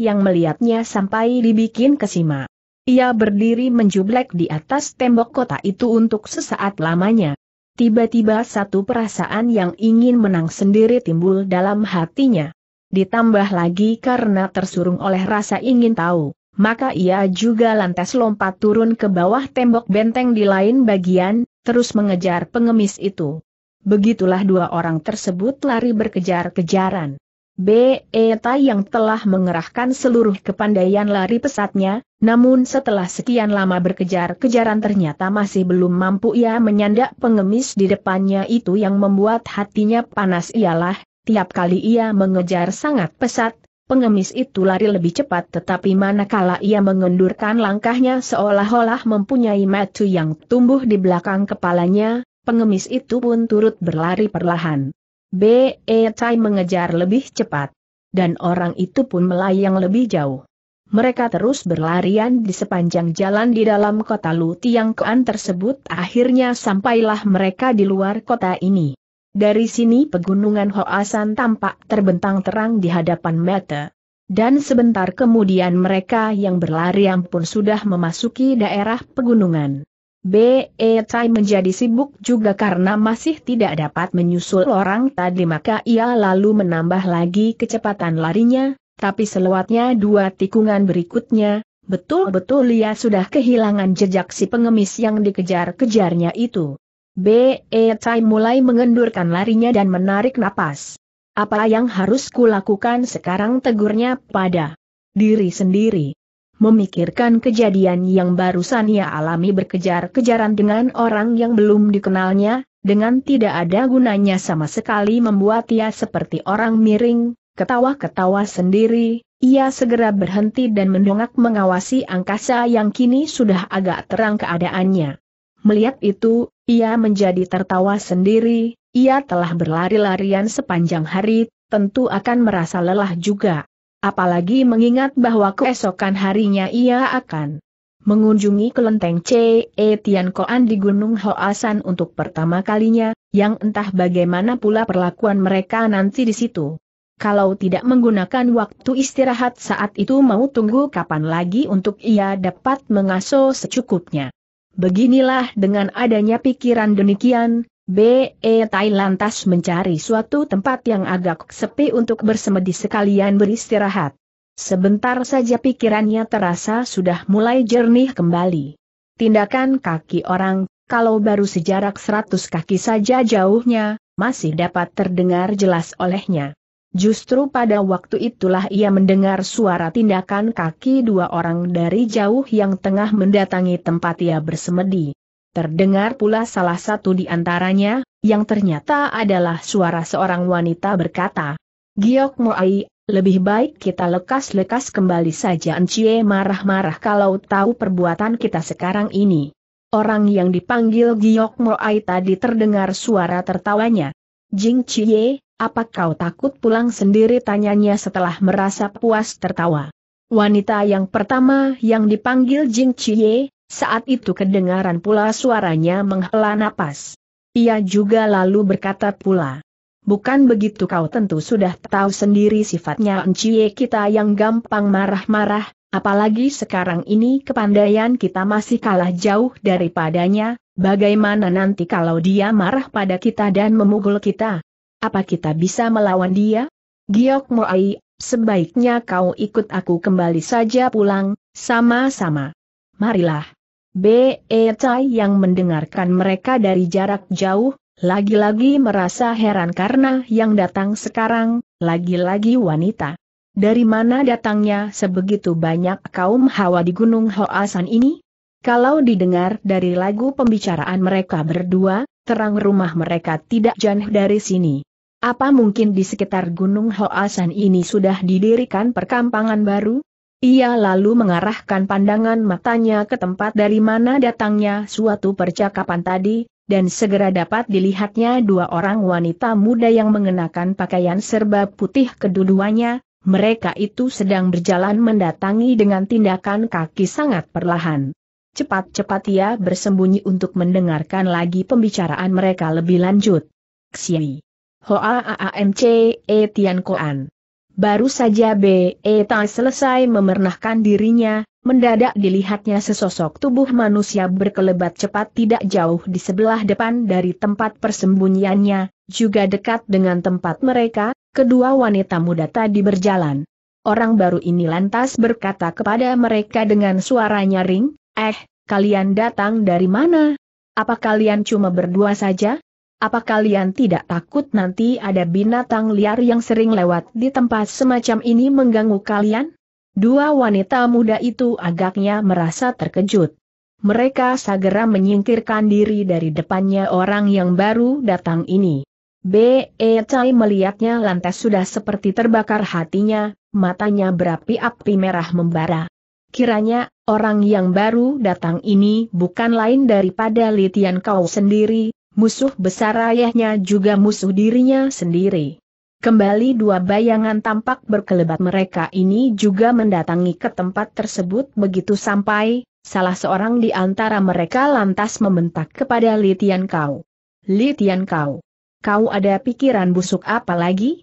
yang melihatnya sampai dibikin kesima. Ia berdiri menjublek di atas tembok kota itu untuk sesaat lamanya. Tiba-tiba satu perasaan yang ingin menang sendiri timbul dalam hatinya. Ditambah lagi karena tersurung oleh rasa ingin tahu, maka ia juga lantas lompat turun ke bawah tembok benteng di lain bagian, terus mengejar pengemis itu. Begitulah dua orang tersebut lari berkejar-kejaran. Beta yang telah mengerahkan seluruh kepandaian lari pesatnya, namun setelah sekian lama berkejar-kejaran ternyata masih belum mampu ia menyandak pengemis di depannya itu yang membuat hatinya panas ialah, tiap kali ia mengejar sangat pesat, pengemis itu lari lebih cepat tetapi manakala ia mengendurkan langkahnya seolah-olah mempunyai matu yang tumbuh di belakang kepalanya, pengemis itu pun turut berlari perlahan. B. E tai mengejar lebih cepat. Dan orang itu pun melayang lebih jauh. Mereka terus berlarian di sepanjang jalan di dalam kota Lu Kuan tersebut akhirnya sampailah mereka di luar kota ini. Dari sini pegunungan Hoasan tampak terbentang terang di hadapan mata. Dan sebentar kemudian mereka yang berlarian pun sudah memasuki daerah pegunungan. B. E. Tai menjadi sibuk juga karena masih tidak dapat menyusul orang tadi maka ia lalu menambah lagi kecepatan larinya, tapi selewatnya dua tikungan berikutnya, betul-betul ia sudah kehilangan jejak si pengemis yang dikejar-kejarnya itu. B. E. Tai mulai mengendurkan larinya dan menarik napas. Apa yang harus kulakukan sekarang tegurnya pada diri sendiri memikirkan kejadian yang barusan ia alami berkejar-kejaran dengan orang yang belum dikenalnya, dengan tidak ada gunanya sama sekali membuat ia seperti orang miring, ketawa-ketawa sendiri, ia segera berhenti dan mendongak mengawasi angkasa yang kini sudah agak terang keadaannya. Melihat itu, ia menjadi tertawa sendiri, ia telah berlari-larian sepanjang hari, tentu akan merasa lelah juga apalagi mengingat bahwa keesokan harinya ia akan mengunjungi kelenteng C.E. Tian Koan di Gunung Hoasan untuk pertama kalinya, yang entah bagaimana pula perlakuan mereka nanti di situ. Kalau tidak menggunakan waktu istirahat saat itu mau tunggu kapan lagi untuk ia dapat mengasuh secukupnya. Beginilah dengan adanya pikiran demikian, BE Tai lantas mencari suatu tempat yang agak sepi untuk bersemedi sekalian beristirahat. Sebentar saja pikirannya terasa sudah mulai jernih kembali. Tindakan kaki orang, kalau baru sejarak 100 kaki saja jauhnya, masih dapat terdengar jelas olehnya. Justru pada waktu itulah ia mendengar suara tindakan kaki dua orang dari jauh yang tengah mendatangi tempat ia bersemedi. Terdengar pula salah satu di antaranya, yang ternyata adalah suara seorang wanita berkata, Giok Moai, lebih baik kita lekas-lekas kembali saja Encie marah-marah kalau tahu perbuatan kita sekarang ini. Orang yang dipanggil Giok Moai tadi terdengar suara tertawanya. Jing Chie, apa kau takut pulang sendiri tanyanya setelah merasa puas tertawa. Wanita yang pertama yang dipanggil Jing Chie, saat itu kedengaran pula suaranya menghela napas. Ia juga lalu berkata pula, Bukan begitu kau tentu sudah tahu sendiri sifatnya Encie kita yang gampang marah-marah, apalagi sekarang ini kepandaian kita masih kalah jauh daripadanya, bagaimana nanti kalau dia marah pada kita dan memukul kita? Apa kita bisa melawan dia? Giok Moai, sebaiknya kau ikut aku kembali saja pulang, sama-sama. Marilah. B.E. yang mendengarkan mereka dari jarak jauh, lagi-lagi merasa heran karena yang datang sekarang, lagi-lagi wanita. Dari mana datangnya sebegitu banyak kaum hawa di Gunung Hoasan ini? Kalau didengar dari lagu pembicaraan mereka berdua, terang rumah mereka tidak jauh dari sini. Apa mungkin di sekitar Gunung Hoasan ini sudah didirikan perkampangan baru? Ia lalu mengarahkan pandangan matanya ke tempat dari mana datangnya suatu percakapan tadi, dan segera dapat dilihatnya dua orang wanita muda yang mengenakan pakaian serba putih keduduannya, mereka itu sedang berjalan mendatangi dengan tindakan kaki sangat perlahan. Cepat-cepat ia bersembunyi untuk mendengarkan lagi pembicaraan mereka lebih lanjut. Xiai. Hoa Aamce E Tian Koan. Baru saja B.E. Tai selesai memernahkan dirinya, mendadak dilihatnya sesosok tubuh manusia berkelebat cepat tidak jauh di sebelah depan dari tempat persembunyiannya, juga dekat dengan tempat mereka, kedua wanita muda tadi berjalan. Orang baru ini lantas berkata kepada mereka dengan suara nyaring, Eh, kalian datang dari mana? Apa kalian cuma berdua saja? Apa kalian tidak takut nanti ada binatang liar yang sering lewat di tempat semacam ini mengganggu kalian? Dua wanita muda itu agaknya merasa terkejut. Mereka segera menyingkirkan diri dari depannya orang yang baru datang ini. B.E. Chai melihatnya lantas sudah seperti terbakar hatinya, matanya berapi-api merah membara. Kiranya, orang yang baru datang ini bukan lain daripada Litian kau sendiri, musuh besar ayahnya juga musuh dirinya sendiri. Kembali dua bayangan tampak berkelebat mereka ini juga mendatangi ke tempat tersebut begitu sampai, salah seorang di antara mereka lantas membentak kepada Litian Kau. Litian Kau, kau ada pikiran busuk apa lagi?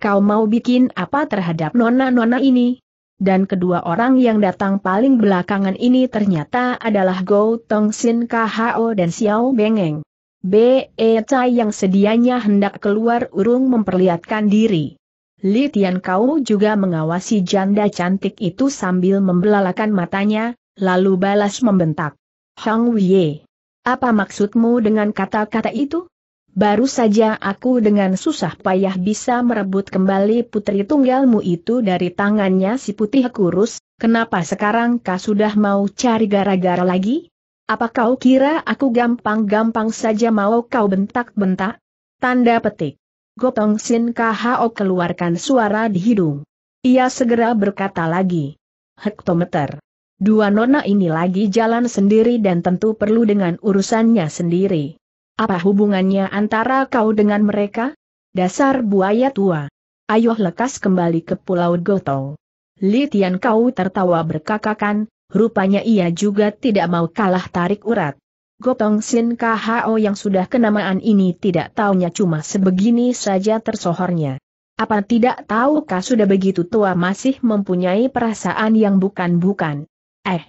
Kau mau bikin apa terhadap nona-nona ini? Dan kedua orang yang datang paling belakangan ini ternyata adalah Go Tong Sin KHO dan Xiao Bengeng. B. E. Cai yang sedianya hendak keluar urung memperlihatkan diri. Li Tian Kau juga mengawasi janda cantik itu sambil membelalakan matanya, lalu balas membentak. Hang Wei, apa maksudmu dengan kata-kata itu? Baru saja aku dengan susah payah bisa merebut kembali putri tunggalmu itu dari tangannya si putih kurus, kenapa sekarang kau sudah mau cari gara-gara lagi? Apa kau kira aku gampang-gampang saja mau kau bentak-bentak? Tanda petik. Gopeng Sin KHO keluarkan suara di hidung. Ia segera berkata lagi. Hektometer. Dua nona ini lagi jalan sendiri dan tentu perlu dengan urusannya sendiri. Apa hubungannya antara kau dengan mereka? Dasar buaya tua. Ayo lekas kembali ke Pulau Gotong. Li kau tertawa berkakakan, rupanya ia juga tidak mau kalah tarik urat. Gotong Sin KHO yang sudah kenamaan ini tidak taunya cuma sebegini saja tersohornya. Apa tidak tahu kah sudah begitu tua masih mempunyai perasaan yang bukan-bukan? Eh,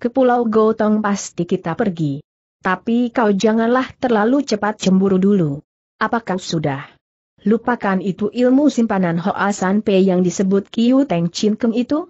ke Pulau Gotong pasti kita pergi. Tapi kau janganlah terlalu cepat cemburu dulu. Apakah sudah? Lupakan itu ilmu simpanan Hoa San Pei yang disebut Kiu Teng Chin Keng itu?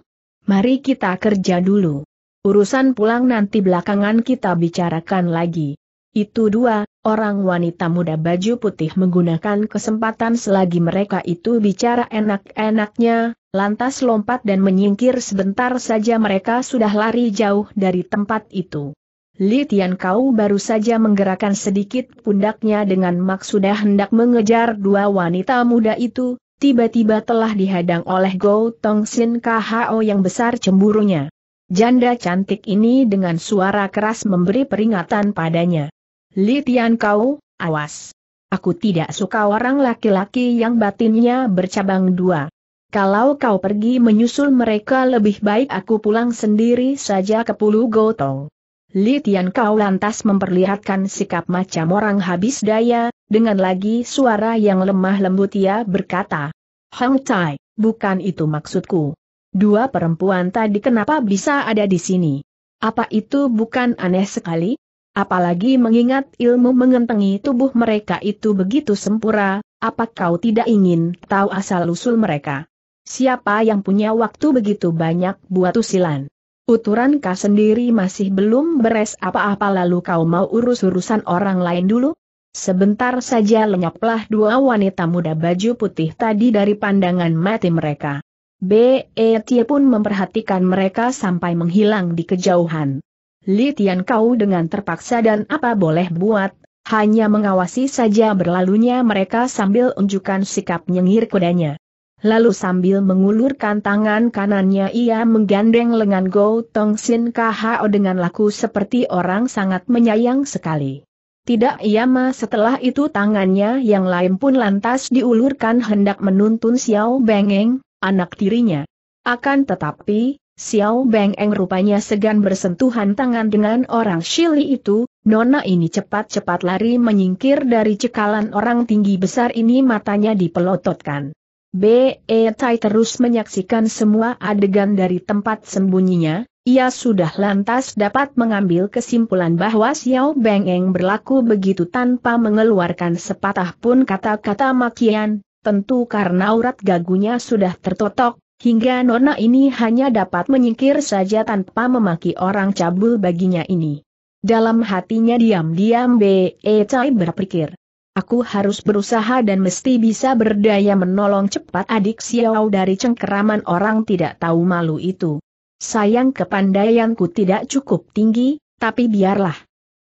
Mari kita kerja dulu. Urusan pulang nanti belakangan kita bicarakan lagi. Itu dua, orang wanita muda baju putih menggunakan kesempatan selagi mereka itu bicara enak-enaknya, lantas lompat dan menyingkir sebentar saja mereka sudah lari jauh dari tempat itu. Li Tian Kau baru saja menggerakkan sedikit pundaknya dengan maksud hendak mengejar dua wanita muda itu, tiba-tiba telah dihadang oleh Go Tong Sin KHO yang besar cemburunya. Janda cantik ini dengan suara keras memberi peringatan padanya. Li Tian kau, awas. Aku tidak suka orang laki-laki yang batinnya bercabang dua. Kalau kau pergi menyusul mereka lebih baik aku pulang sendiri saja ke Pulau Gotong. Li Tian Kau lantas memperlihatkan sikap macam orang habis daya, dengan lagi suara yang lemah lembut ia berkata, Hang Tai, bukan itu maksudku. Dua perempuan tadi kenapa bisa ada di sini? Apa itu bukan aneh sekali? Apalagi mengingat ilmu mengentengi tubuh mereka itu begitu sempurna, apa kau tidak ingin tahu asal-usul mereka? Siapa yang punya waktu begitu banyak buat usilan? Uturan kau sendiri masih belum beres apa-apa lalu kau mau urus-urusan orang lain dulu? Sebentar saja lenyaplah dua wanita muda baju putih tadi dari pandangan mati mereka. E, Tie pun memperhatikan mereka sampai menghilang di kejauhan. Li Tian Kau dengan terpaksa dan apa boleh buat, hanya mengawasi saja berlalunya mereka sambil unjukkan sikap nyengir kudanya. Lalu sambil mengulurkan tangan kanannya ia menggandeng lengan Go Tong Sin KHO dengan laku seperti orang sangat menyayang sekali. Tidak ia ma setelah itu tangannya yang lain pun lantas diulurkan hendak menuntun Xiao Bengeng, anak tirinya. Akan tetapi, Xiao Beng Eng rupanya segan bersentuhan tangan dengan orang Shili itu, Nona ini cepat-cepat lari menyingkir dari cekalan orang tinggi besar ini matanya dipelototkan. B.E. Tai terus menyaksikan semua adegan dari tempat sembunyinya, ia sudah lantas dapat mengambil kesimpulan bahwa Xiao Beng Eng berlaku begitu tanpa mengeluarkan sepatah pun kata-kata makian, tentu karena urat gagunya sudah tertotok, hingga nona ini hanya dapat menyingkir saja tanpa memaki orang cabul baginya ini. Dalam hatinya diam-diam B.E. Eh Cai berpikir. Aku harus berusaha dan mesti bisa berdaya menolong cepat adik Xiao dari cengkeraman orang tidak tahu malu itu. Sayang kepandaianku tidak cukup tinggi, tapi biarlah.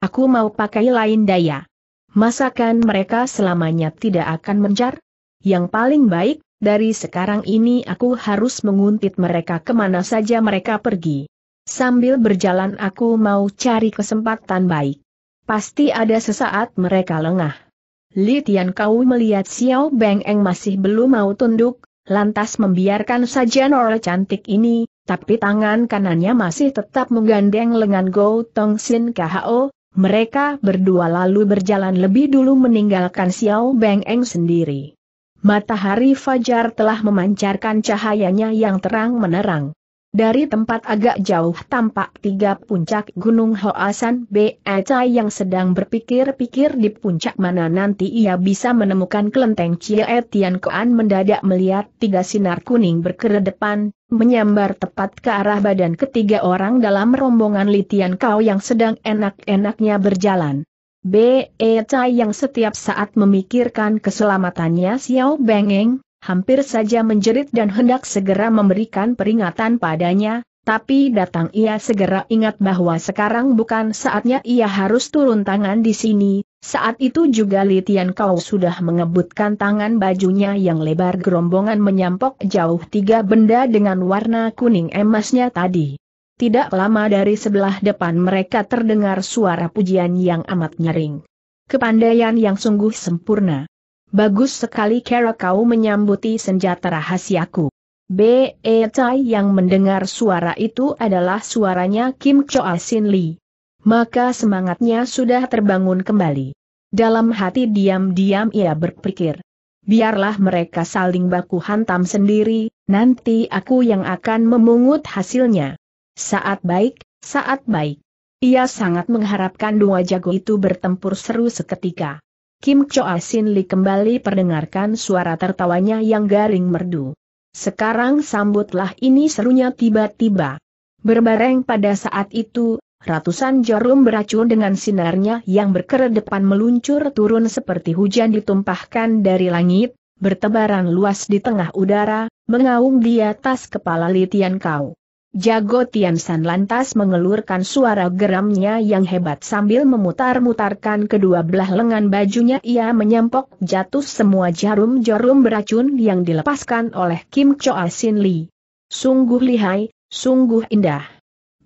Aku mau pakai lain daya. Masakan mereka selamanya tidak akan mencar? Yang paling baik, dari sekarang ini aku harus menguntit mereka kemana saja mereka pergi. Sambil berjalan aku mau cari kesempatan baik. Pasti ada sesaat mereka lengah. Li Tian Kau melihat Xiao Beng Eng masih belum mau tunduk, lantas membiarkan saja Nora cantik ini, tapi tangan kanannya masih tetap menggandeng lengan Go Tong Sin KHO, mereka berdua lalu berjalan lebih dulu meninggalkan Xiao Beng Eng sendiri matahari fajar telah memancarkan cahayanya yang terang menerang. Dari tempat agak jauh tampak tiga puncak Gunung Hoasan Beacai yang sedang berpikir-pikir di puncak mana nanti ia bisa menemukan kelenteng Chie Tian Koan mendadak melihat tiga sinar kuning berkedepan, menyambar tepat ke arah badan ketiga orang dalam rombongan Litian Kau yang sedang enak-enaknya berjalan. B. E. Chai yang setiap saat memikirkan keselamatannya Xiao Bengeng, hampir saja menjerit dan hendak segera memberikan peringatan padanya, tapi datang ia segera ingat bahwa sekarang bukan saatnya ia harus turun tangan di sini, saat itu juga Litian Kau sudah mengebutkan tangan bajunya yang lebar gerombongan menyampok jauh tiga benda dengan warna kuning emasnya tadi. Tidak lama dari sebelah depan mereka terdengar suara pujian yang amat nyaring. Kepandaian yang sungguh sempurna. Bagus sekali cara kau menyambuti senjata rahasiaku. B.E. Tai yang mendengar suara itu adalah suaranya Kim Choa Sin Lee. Maka semangatnya sudah terbangun kembali. Dalam hati diam-diam ia berpikir. Biarlah mereka saling baku hantam sendiri, nanti aku yang akan memungut hasilnya. Saat baik, saat baik. Ia sangat mengharapkan dua jago itu bertempur seru seketika. Kim Choa Sin Li kembali perdengarkan suara tertawanya yang garing merdu. Sekarang sambutlah ini serunya tiba-tiba. Berbareng pada saat itu, ratusan jarum beracun dengan sinarnya yang berkeredepan meluncur turun seperti hujan ditumpahkan dari langit, bertebaran luas di tengah udara, mengaung di atas kepala Litian Kau. Jago Tian San lantas mengelurkan suara geramnya yang hebat sambil memutar-mutarkan kedua belah lengan bajunya ia menyempok jatuh semua jarum-jarum beracun yang dilepaskan oleh Kim Choa Sin Li. Sungguh lihai, sungguh indah.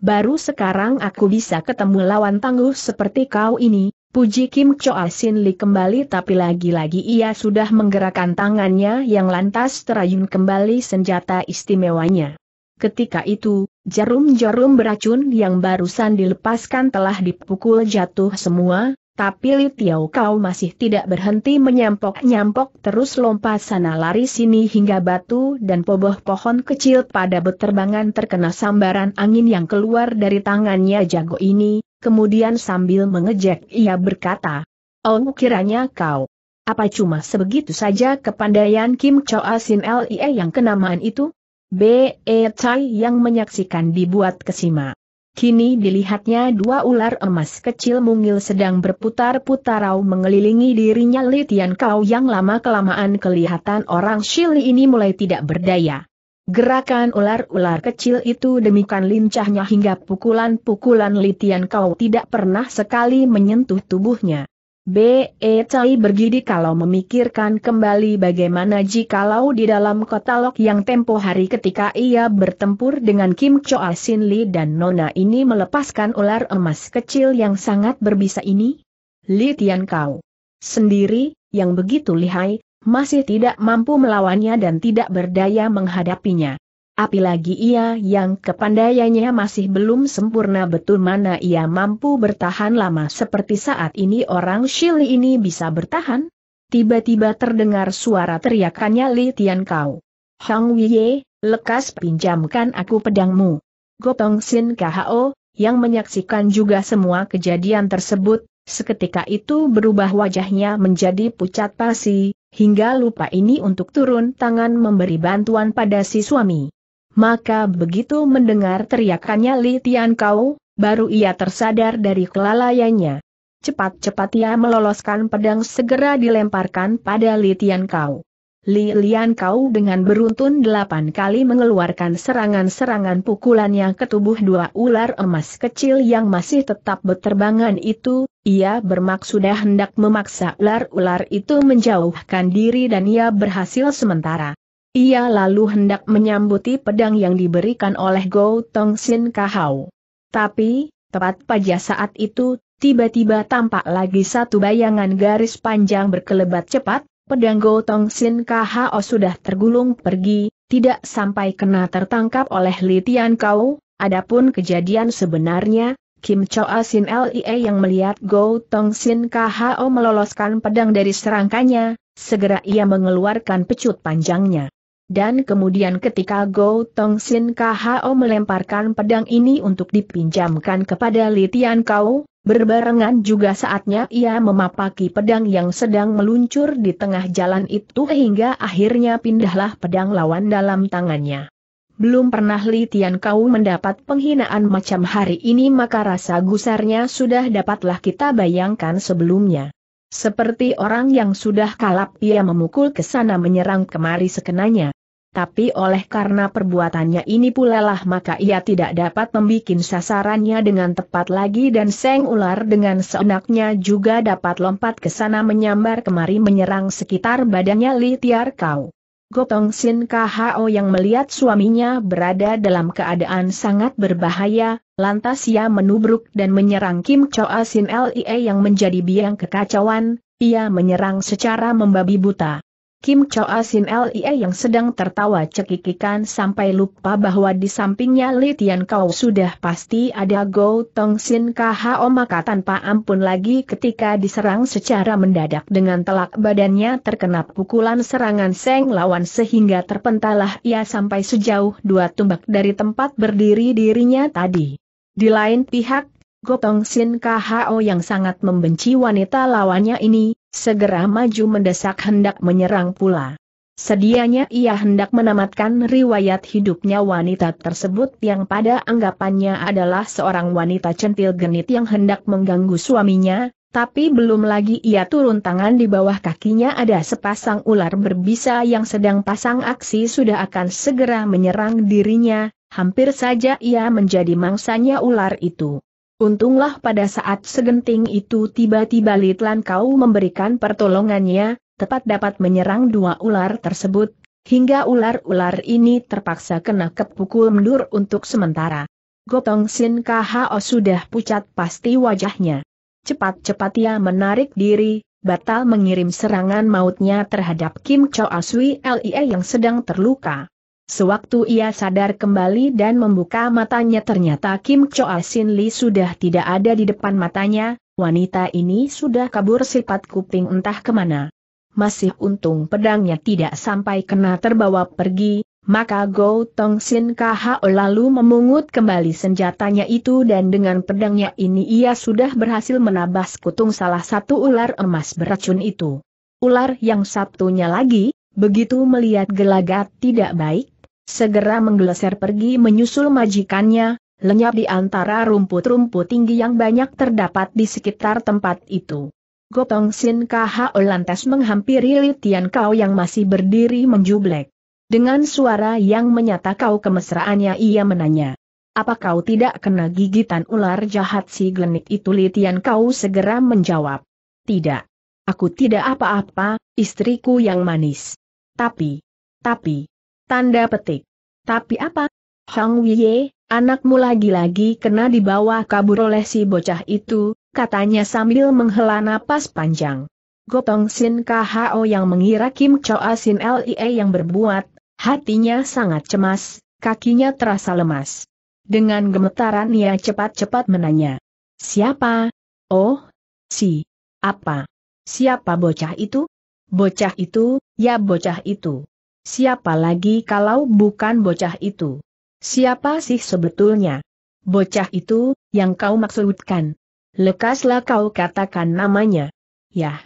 Baru sekarang aku bisa ketemu lawan tangguh seperti kau ini, puji Kim Choa Sin Li kembali tapi lagi-lagi ia sudah menggerakkan tangannya yang lantas terayun kembali senjata istimewanya. Ketika itu, jarum-jarum beracun yang barusan dilepaskan telah dipukul jatuh semua, tapi Li Tiao Kau masih tidak berhenti menyampok-nyampok terus lompat sana lari sini hingga batu dan poboh pohon kecil pada beterbangan terkena sambaran angin yang keluar dari tangannya jago ini, kemudian sambil mengejek ia berkata, Oh kiranya kau, apa cuma sebegitu saja kepandaian Kim Choa Sin Lie yang kenamaan itu? B. E. Chai yang menyaksikan dibuat kesima. Kini dilihatnya dua ular emas kecil mungil sedang berputar-putarau mengelilingi dirinya Litian Kau yang lama-kelamaan kelihatan orang Shili ini mulai tidak berdaya. Gerakan ular-ular kecil itu demikian lincahnya hingga pukulan-pukulan Litian Kau tidak pernah sekali menyentuh tubuhnya. B. E. bergidi kalau memikirkan kembali bagaimana jikalau di dalam Lok yang tempo hari ketika ia bertempur dengan Kim Choa ah Sin Lee dan Nona ini melepaskan ular emas kecil yang sangat berbisa ini? Li Tian Kau sendiri, yang begitu lihai, masih tidak mampu melawannya dan tidak berdaya menghadapinya apalagi ia yang kepandaiannya masih belum sempurna betul mana ia mampu bertahan lama seperti saat ini orang Shili ini bisa bertahan? Tiba-tiba terdengar suara teriakannya Li Tian Kau. Hang Wiye, lekas pinjamkan aku pedangmu. Gotong Sin KHO, yang menyaksikan juga semua kejadian tersebut, seketika itu berubah wajahnya menjadi pucat pasi, hingga lupa ini untuk turun tangan memberi bantuan pada si suami. Maka begitu mendengar teriakannya Li Tian Kau, baru ia tersadar dari kelalaiannya. Cepat-cepat ia meloloskan pedang segera dilemparkan pada Li Tian Kau. Li Lian Kau dengan beruntun delapan kali mengeluarkan serangan-serangan pukulannya ke tubuh dua ular emas kecil yang masih tetap berterbangan itu, ia bermaksud hendak memaksa ular-ular itu menjauhkan diri dan ia berhasil sementara. Ia lalu hendak menyambuti pedang yang diberikan oleh Go Tong Sin Kahau. Tapi, tepat pada saat itu, tiba-tiba tampak lagi satu bayangan garis panjang berkelebat cepat, pedang Go Tong Sin Kahau sudah tergulung pergi, tidak sampai kena tertangkap oleh Li Tian Kau, adapun kejadian sebenarnya, Kim Choa Sin Lie yang melihat Go Tong Sin Kahau meloloskan pedang dari serangkanya, segera ia mengeluarkan pecut panjangnya. Dan kemudian ketika Go Tong Sin KHO melemparkan pedang ini untuk dipinjamkan kepada Li Tian Kau, berbarengan juga saatnya ia memapaki pedang yang sedang meluncur di tengah jalan itu hingga akhirnya pindahlah pedang lawan dalam tangannya. Belum pernah Li Tian Kau mendapat penghinaan macam hari ini maka rasa gusarnya sudah dapatlah kita bayangkan sebelumnya. Seperti orang yang sudah kalap ia memukul ke sana menyerang kemari sekenanya tapi oleh karena perbuatannya ini pula lah maka ia tidak dapat membuat sasarannya dengan tepat lagi dan seng ular dengan seenaknya juga dapat lompat ke sana menyambar kemari menyerang sekitar badannya Li Tiar Kau. Gotong Sin KHO yang melihat suaminya berada dalam keadaan sangat berbahaya, lantas ia menubruk dan menyerang Kim Choa Sin Lie yang menjadi biang kekacauan, ia menyerang secara membabi buta. Kim Choa Sin Lie yang sedang tertawa cekikikan sampai lupa bahwa di sampingnya Li Tian Kau sudah pasti ada Go Tong Sin KHO maka tanpa ampun lagi ketika diserang secara mendadak dengan telak badannya terkena pukulan serangan Seng lawan sehingga terpentalah ia sampai sejauh dua tumbak dari tempat berdiri dirinya tadi. Di lain pihak, Gotong Sin KHO yang sangat membenci wanita lawannya ini, segera maju mendesak hendak menyerang pula. Sedianya ia hendak menamatkan riwayat hidupnya wanita tersebut yang pada anggapannya adalah seorang wanita centil genit yang hendak mengganggu suaminya, tapi belum lagi ia turun tangan di bawah kakinya ada sepasang ular berbisa yang sedang pasang aksi sudah akan segera menyerang dirinya, hampir saja ia menjadi mangsanya ular itu. Untunglah pada saat segenting itu tiba-tiba Litlan kau memberikan pertolongannya, tepat dapat menyerang dua ular tersebut, hingga ular-ular ini terpaksa kena kepukul mundur untuk sementara. Gotong Sin KHO sudah pucat pasti wajahnya. Cepat-cepat ia menarik diri, batal mengirim serangan mautnya terhadap Kim Cho Aswi LIE yang sedang terluka. Sewaktu ia sadar kembali dan membuka matanya ternyata Kim Choa Sin Lee sudah tidak ada di depan matanya, wanita ini sudah kabur sifat kuping entah kemana. Masih untung pedangnya tidak sampai kena terbawa pergi, maka Go Tong Sin Kho lalu memungut kembali senjatanya itu dan dengan pedangnya ini ia sudah berhasil menabas kutung salah satu ular emas beracun itu. Ular yang satunya lagi, begitu melihat gelagat tidak baik, Segera menggeleser pergi menyusul majikannya, lenyap di antara rumput-rumput tinggi yang banyak terdapat di sekitar tempat itu. Gotong Sin KHO lantas menghampiri Li Tian Kau yang masih berdiri menjublek. Dengan suara yang menyata kau kemesraannya ia menanya. Apa kau tidak kena gigitan ular jahat si glenik itu Litian kau segera menjawab. Tidak. Aku tidak apa-apa, istriku yang manis. Tapi, tapi, Tanda petik. Tapi apa? Hang Wiye, anakmu lagi-lagi kena dibawa kabur oleh si bocah itu, katanya sambil menghela napas panjang. Gotong Sin KHO yang mengira Kim Choa Sin LIE yang berbuat, hatinya sangat cemas, kakinya terasa lemas. Dengan gemetaran ia cepat-cepat menanya. Siapa? Oh, si. Apa? Siapa bocah itu? Bocah itu, ya bocah itu. Siapa lagi kalau bukan bocah itu? Siapa sih sebetulnya? Bocah itu, yang kau maksudkan. Lekaslah kau katakan namanya. Yah.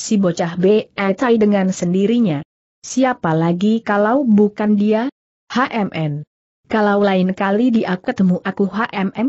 Si bocah B. Tai dengan sendirinya. Siapa lagi kalau bukan dia? HMM. Kalau lain kali dia ketemu aku HMM?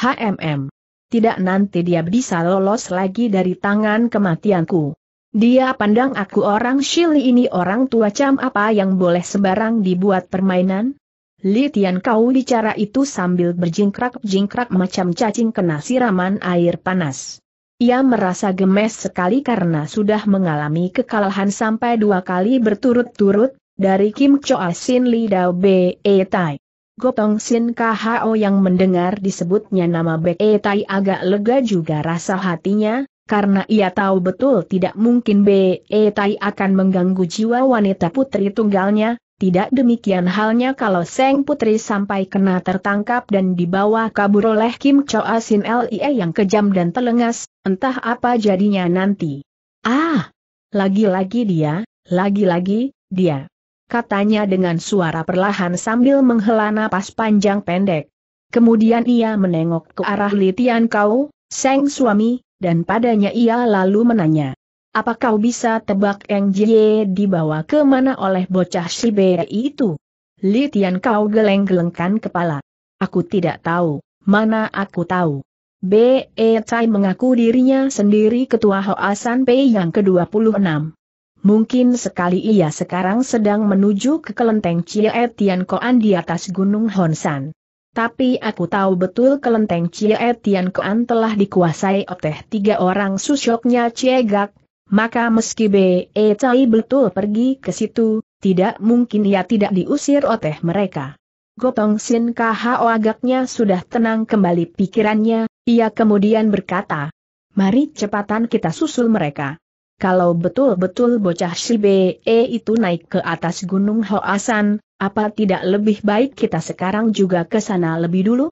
HMM. Tidak nanti dia bisa lolos lagi dari tangan kematianku. Dia pandang aku orang Shili ini orang tua cam apa yang boleh sebarang dibuat permainan? Li Tian kau bicara itu sambil berjingkrak-jingkrak macam cacing kena siraman air panas. Ia merasa gemes sekali karena sudah mengalami kekalahan sampai dua kali berturut-turut, dari Kim Choa Sin Li Dao Be e Tai. Gotong Sin KHO yang mendengar disebutnya nama Be e Tai agak lega juga rasa hatinya, karena ia tahu betul tidak mungkin B.E. E tai akan mengganggu jiwa wanita putri tunggalnya, tidak demikian halnya kalau Seng Putri sampai kena tertangkap dan dibawa kabur oleh Kim Choa Sin Lie yang kejam dan telengas, entah apa jadinya nanti. Ah! Lagi-lagi dia, lagi-lagi, dia. Katanya dengan suara perlahan sambil menghela napas panjang pendek. Kemudian ia menengok ke arah Litian Kau, Seng suami, dan padanya ia lalu menanya. Apa kau bisa tebak Eng Jie dibawa ke mana oleh bocah si Be itu? Li Tian kau geleng-gelengkan kepala. Aku tidak tahu, mana aku tahu. B.E. Cai mengaku dirinya sendiri ketua Hoasan Pei yang ke-26. Mungkin sekali ia sekarang sedang menuju ke kelenteng Chie Tian Koan di atas Gunung Honsan. Tapi aku tahu betul kelenteng Cie Etian Kuan telah dikuasai oleh tiga orang susoknya Cie Gak, maka meski Be e Cai betul pergi ke situ, tidak mungkin ia tidak diusir oleh mereka. Gotong Sin Kho agaknya sudah tenang kembali pikirannya, ia kemudian berkata, Mari cepatan kita susul mereka. Kalau betul-betul bocah B.E. itu naik ke atas gunung Hoasan, apa tidak lebih baik kita sekarang juga ke sana lebih dulu?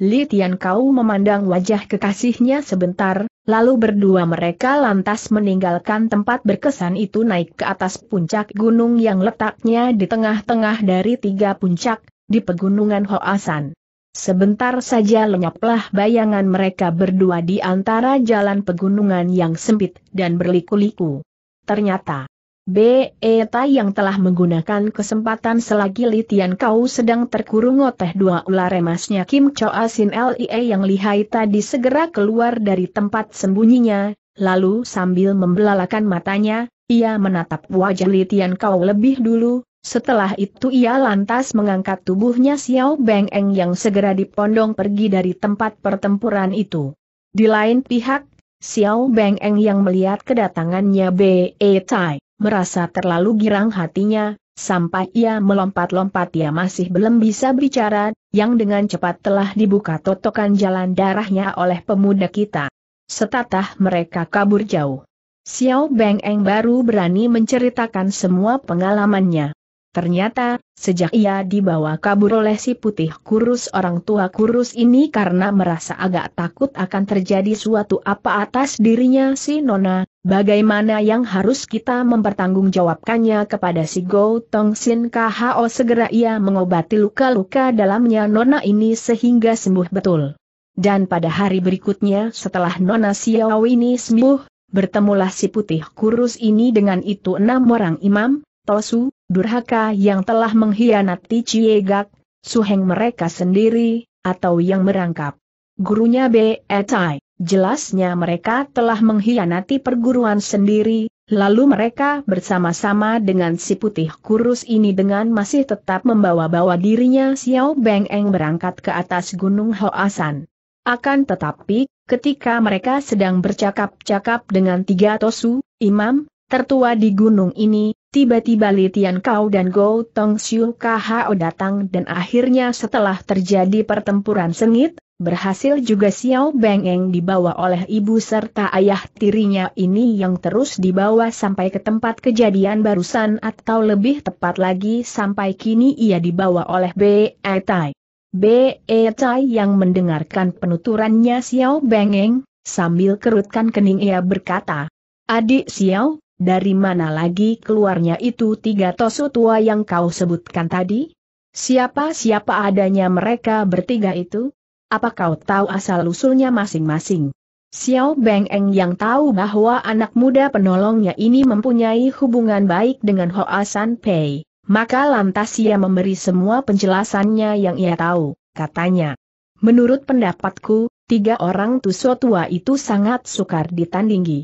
Li Tian Kau memandang wajah kekasihnya sebentar, lalu berdua mereka lantas meninggalkan tempat berkesan itu naik ke atas puncak gunung yang letaknya di tengah-tengah dari tiga puncak, di pegunungan Hoasan. Sebentar saja lenyaplah bayangan mereka berdua di antara jalan pegunungan yang sempit dan berliku-liku. Ternyata, Beta yang telah menggunakan kesempatan selagi Litian Kau sedang terkurung oteh dua ular emasnya Kim Choa Sin Lie yang lihai tadi segera keluar dari tempat sembunyinya, lalu sambil membelalakan matanya, ia menatap wajah Litian Kau lebih dulu, setelah itu ia lantas mengangkat tubuhnya Xiao Beng Eng yang segera dipondong pergi dari tempat pertempuran itu. Di lain pihak, Xiao Beng Eng yang melihat kedatangannya Bei Tai, e merasa terlalu girang hatinya, sampai ia melompat-lompat ia masih belum bisa bicara, yang dengan cepat telah dibuka totokan jalan darahnya oleh pemuda kita. Setatah mereka kabur jauh. Xiao Beng Eng baru berani menceritakan semua pengalamannya. Ternyata, sejak ia dibawa kabur oleh si putih kurus orang tua kurus ini karena merasa agak takut akan terjadi suatu apa atas dirinya si Nona, bagaimana yang harus kita mempertanggungjawabkannya kepada si Go Tong Sin KHO segera ia mengobati luka-luka dalamnya Nona ini sehingga sembuh betul. Dan pada hari berikutnya setelah Nona Xiao ini sembuh, bertemulah si putih kurus ini dengan itu enam orang imam, Tosu, durhaka yang telah mengkhianati Ciegak, suheng mereka sendiri, atau yang merangkap. Gurunya B B.E.T.I. Jelasnya mereka telah mengkhianati perguruan sendiri, lalu mereka bersama-sama dengan si putih kurus ini dengan masih tetap membawa-bawa dirinya Xiao Beng Eng berangkat ke atas Gunung Hoasan. Akan tetapi, ketika mereka sedang bercakap-cakap dengan tiga tosu, imam, tertua di gunung ini, Tiba-tiba Litian Kau dan Go Tong Siu KHO datang dan akhirnya setelah terjadi pertempuran sengit, berhasil juga Xiao Beng Eng dibawa oleh ibu serta ayah tirinya ini yang terus dibawa sampai ke tempat kejadian barusan atau lebih tepat lagi sampai kini ia dibawa oleh Be Tai. Be Tai yang mendengarkan penuturannya Xiao Beng Eng, sambil kerutkan kening ia berkata, Adik Xiao, dari mana lagi keluarnya itu tiga tosu tua yang kau sebutkan tadi? Siapa-siapa adanya mereka bertiga itu? Apa kau tahu asal-usulnya masing-masing? Xiao Beng Eng yang tahu bahwa anak muda penolongnya ini mempunyai hubungan baik dengan Hoa San Pei, maka lantas ia memberi semua penjelasannya yang ia tahu, katanya. Menurut pendapatku, tiga orang tuso tua itu sangat sukar ditandingi.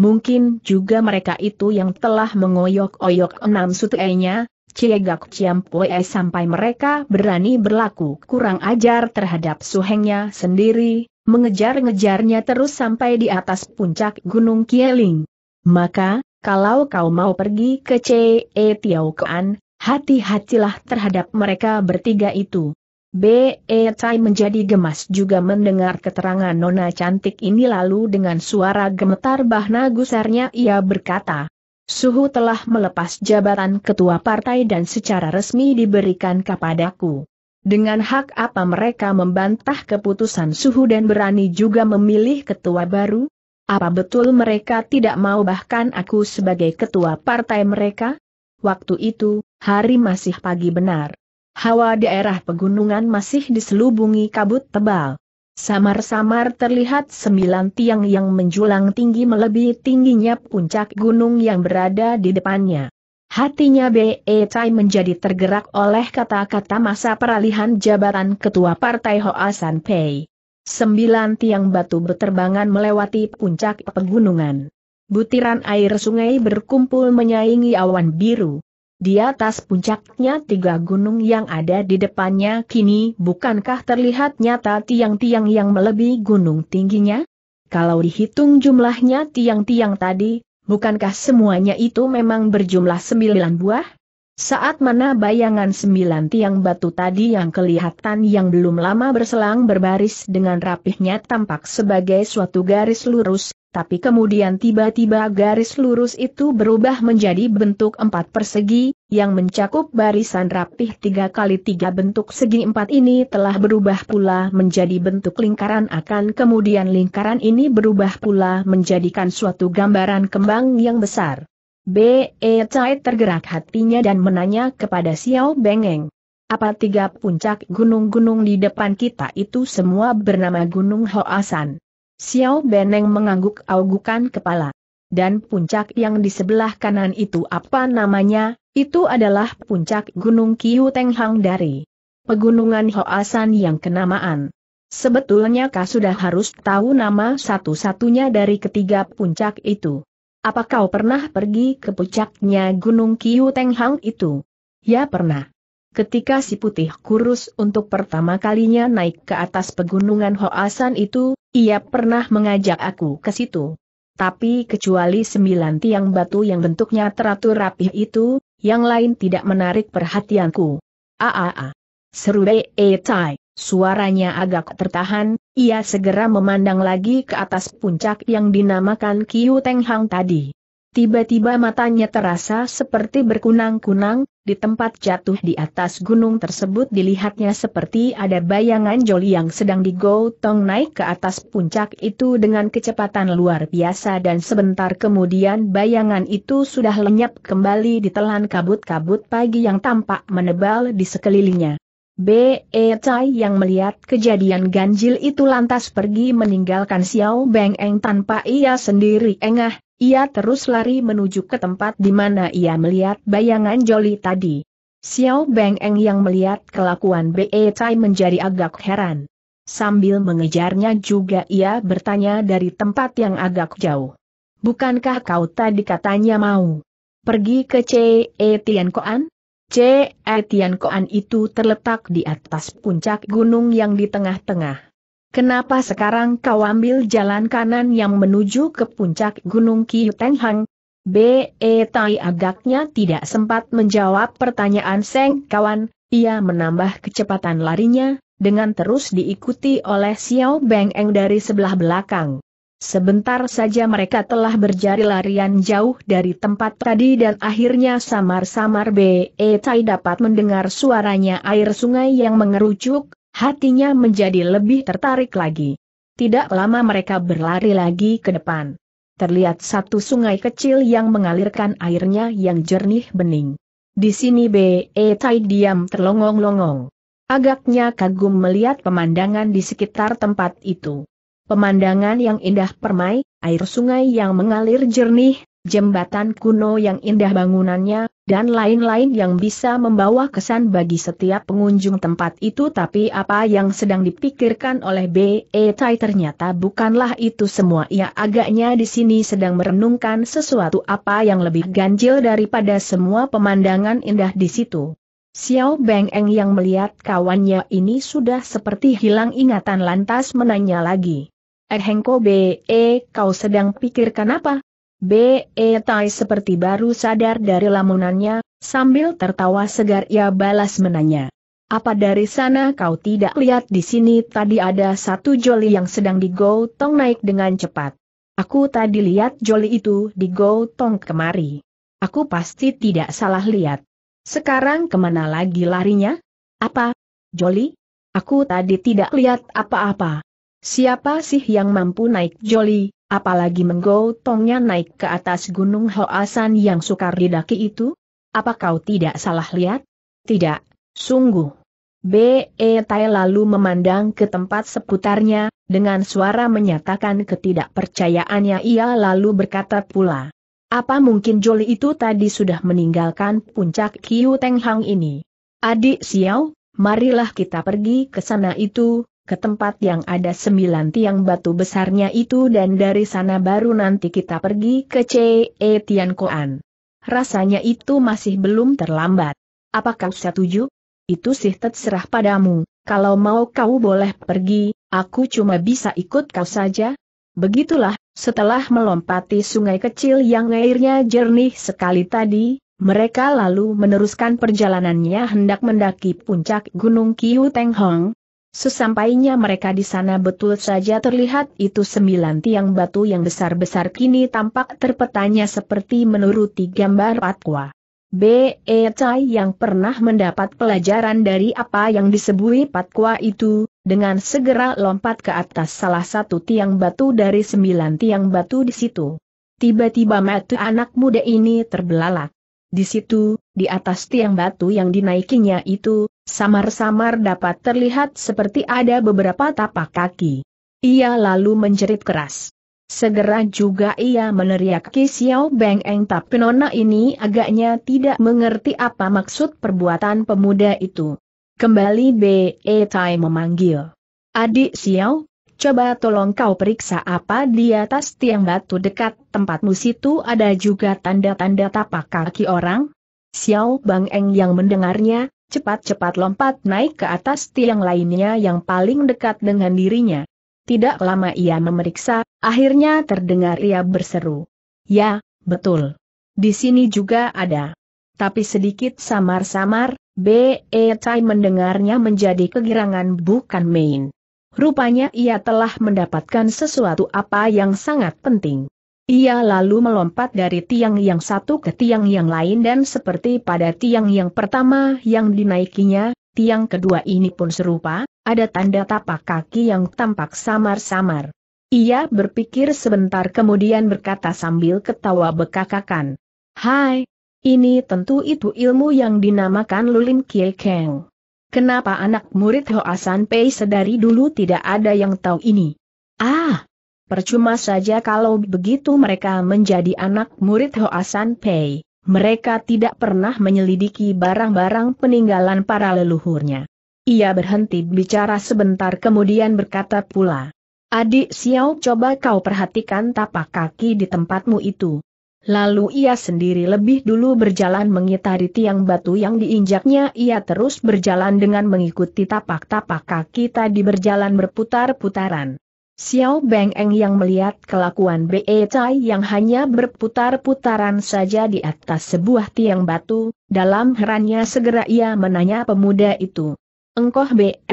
Mungkin juga mereka itu yang telah mengoyok-oyok enam sutenya, Ciegak Ciampoe sampai mereka berani berlaku kurang ajar terhadap suhengnya sendiri, mengejar-ngejarnya terus sampai di atas puncak Gunung Kieling. Maka, kalau kau mau pergi ke Tiau Tiaukoan, hati-hatilah terhadap mereka bertiga itu. B.E. Tai menjadi gemas juga mendengar keterangan nona cantik ini lalu dengan suara gemetar bahna gusarnya ia berkata, Suhu telah melepas jabatan ketua partai dan secara resmi diberikan kepadaku. Dengan hak apa mereka membantah keputusan Suhu dan berani juga memilih ketua baru? Apa betul mereka tidak mau bahkan aku sebagai ketua partai mereka? Waktu itu, hari masih pagi benar hawa daerah pegunungan masih diselubungi kabut tebal. Samar-samar terlihat sembilan tiang yang menjulang tinggi melebihi tingginya puncak gunung yang berada di depannya. Hatinya B.E. Tai menjadi tergerak oleh kata-kata masa peralihan jabatan Ketua Partai Hoa San Pei. Sembilan tiang batu berterbangan melewati puncak pegunungan. Butiran air sungai berkumpul menyaingi awan biru. Di atas puncaknya tiga gunung yang ada di depannya kini bukankah terlihat nyata tiang-tiang yang melebihi gunung tingginya? Kalau dihitung jumlahnya tiang-tiang tadi, bukankah semuanya itu memang berjumlah sembilan buah? Saat mana bayangan sembilan tiang batu tadi yang kelihatan yang belum lama berselang berbaris dengan rapihnya tampak sebagai suatu garis lurus, tapi kemudian tiba-tiba garis lurus itu berubah menjadi bentuk empat persegi, yang mencakup barisan rapih tiga kali tiga bentuk segi empat ini telah berubah pula menjadi bentuk lingkaran akan kemudian lingkaran ini berubah pula menjadikan suatu gambaran kembang yang besar. B.E. Cai tergerak hatinya dan menanya kepada Xiao Bengeng. Apa tiga puncak gunung-gunung di depan kita itu semua bernama Gunung Hoasan? Xiao Beneng mengangguk-anggukan kepala. Dan puncak yang di sebelah kanan itu apa namanya? Itu adalah puncak Gunung Kiu Tenghang dari Pegunungan Hoasan yang kenamaan. Sebetulnya kau sudah harus tahu nama satu-satunya dari ketiga puncak itu. Apa kau pernah pergi ke puncaknya Gunung Kiu Tenghang itu? Ya pernah. Ketika si putih kurus untuk pertama kalinya naik ke atas pegunungan Hoasan itu, ia pernah mengajak aku ke situ. Tapi kecuali sembilan tiang batu yang bentuknya teratur rapih itu, yang lain tidak menarik perhatianku. Aaa. seru Bei eh, Tai, suaranya agak tertahan, ia segera memandang lagi ke atas puncak yang dinamakan Kiu Teng Hang tadi. Tiba-tiba matanya terasa seperti berkunang-kunang, di tempat jatuh di atas gunung tersebut dilihatnya seperti ada bayangan Joli yang sedang digotong naik ke atas puncak itu dengan kecepatan luar biasa dan sebentar kemudian bayangan itu sudah lenyap kembali ditelan kabut-kabut pagi yang tampak menebal di sekelilingnya. B.E. Chai yang melihat kejadian ganjil itu lantas pergi meninggalkan Xiao Beng Eng tanpa ia sendiri engah, ia terus lari menuju ke tempat di mana ia melihat bayangan Joli tadi. Xiao Beng yang melihat kelakuan Be Tai menjadi agak heran. Sambil mengejarnya juga ia bertanya dari tempat yang agak jauh. Bukankah kau tadi katanya mau pergi ke Ce Tian Koan? Ce Tian Koan itu terletak di atas puncak gunung yang di tengah-tengah. Kenapa sekarang kau ambil jalan kanan yang menuju ke puncak Gunung Kiyutenghang? Tenghang? B.E. Tai agaknya tidak sempat menjawab pertanyaan Seng kawan, ia menambah kecepatan larinya, dengan terus diikuti oleh Xiao Beng Eng dari sebelah belakang. Sebentar saja mereka telah berjari larian jauh dari tempat tadi dan akhirnya samar-samar B.E. Tai dapat mendengar suaranya air sungai yang mengerucuk, hatinya menjadi lebih tertarik lagi. Tidak lama mereka berlari lagi ke depan. Terlihat satu sungai kecil yang mengalirkan airnya yang jernih bening. Di sini B.E. Eh tai diam terlongong-longong. Agaknya kagum melihat pemandangan di sekitar tempat itu. Pemandangan yang indah permai, air sungai yang mengalir jernih, jembatan kuno yang indah bangunannya, dan lain-lain yang bisa membawa kesan bagi setiap pengunjung tempat itu tapi apa yang sedang dipikirkan oleh B.E. Tai ternyata bukanlah itu semua ia agaknya di sini sedang merenungkan sesuatu apa yang lebih ganjil daripada semua pemandangan indah di situ. Xiao Beng Eng yang melihat kawannya ini sudah seperti hilang ingatan lantas menanya lagi. Eh Hengko B.E. kau sedang pikirkan apa? B. E. Tai seperti baru sadar dari lamunannya, sambil tertawa segar ia balas menanya. Apa dari sana kau tidak lihat di sini tadi ada satu joli yang sedang digotong naik dengan cepat. Aku tadi lihat joli itu digotong kemari. Aku pasti tidak salah lihat. Sekarang kemana lagi larinya? Apa? Joli? Aku tadi tidak lihat apa-apa. Siapa sih yang mampu naik joli? Apalagi menggotongnya naik ke atas gunung Hoasan yang sukar didaki itu? Apa kau tidak salah lihat? Tidak, sungguh. B.E. Tai lalu memandang ke tempat seputarnya, dengan suara menyatakan ketidakpercayaannya ia lalu berkata pula. Apa mungkin Joli itu tadi sudah meninggalkan puncak Kiu Teng Hang ini? Adik Xiao, marilah kita pergi ke sana itu, ke tempat yang ada sembilan tiang batu besarnya itu dan dari sana baru nanti kita pergi ke C.E. Tiankoan. Rasanya itu masih belum terlambat. Apakah setuju? Itu sih terserah padamu, kalau mau kau boleh pergi, aku cuma bisa ikut kau saja. Begitulah, setelah melompati sungai kecil yang airnya jernih sekali tadi, mereka lalu meneruskan perjalanannya hendak mendaki puncak Gunung Kiu Teng Hong, Sesampainya mereka di sana betul saja terlihat itu sembilan tiang batu yang besar-besar kini tampak terpetanya seperti menuruti gambar patwa. B.E. Chai yang pernah mendapat pelajaran dari apa yang disebui patwa itu, dengan segera lompat ke atas salah satu tiang batu dari sembilan tiang batu di situ. Tiba-tiba mata anak muda ini terbelalak. Di situ, di atas tiang batu yang dinaikinya itu, samar-samar dapat terlihat seperti ada beberapa tapak kaki. Ia lalu menjerit keras. Segera juga ia meneriaki Xiao Beng Eng tapi nona ini agaknya tidak mengerti apa maksud perbuatan pemuda itu. Kembali B.E. Tai memanggil. Adik Xiao, Coba tolong kau periksa apa di atas tiang batu dekat tempatmu situ ada juga tanda-tanda tapak kaki orang? Xiao Bang Eng yang mendengarnya, cepat-cepat lompat naik ke atas tiang lainnya yang paling dekat dengan dirinya. Tidak lama ia memeriksa, akhirnya terdengar ia berseru. Ya, betul. Di sini juga ada. Tapi sedikit samar-samar, B.E. Tai mendengarnya menjadi kegirangan bukan main. Rupanya ia telah mendapatkan sesuatu apa yang sangat penting. Ia lalu melompat dari tiang yang satu ke tiang yang lain dan seperti pada tiang yang pertama yang dinaikinya, tiang kedua ini pun serupa, ada tanda tapak kaki yang tampak samar-samar. Ia berpikir sebentar kemudian berkata sambil ketawa bekakakan. Hai, ini tentu itu ilmu yang dinamakan Lulin Kielkeng." Kenapa anak murid Hoasan Pei sedari dulu tidak ada yang tahu ini? Ah! Percuma saja kalau begitu mereka menjadi anak murid Hoasan Pei. Mereka tidak pernah menyelidiki barang-barang peninggalan para leluhurnya. Ia berhenti bicara sebentar kemudian berkata pula. Adik Xiao coba kau perhatikan tapak kaki di tempatmu itu. Lalu ia sendiri lebih dulu berjalan mengitari tiang batu yang diinjaknya ia terus berjalan dengan mengikuti tapak-tapak kaki tadi berjalan berputar-putaran. Xiao Beng Eng yang melihat kelakuan Be Chai yang hanya berputar-putaran saja di atas sebuah tiang batu, dalam herannya segera ia menanya pemuda itu. Engkoh Be,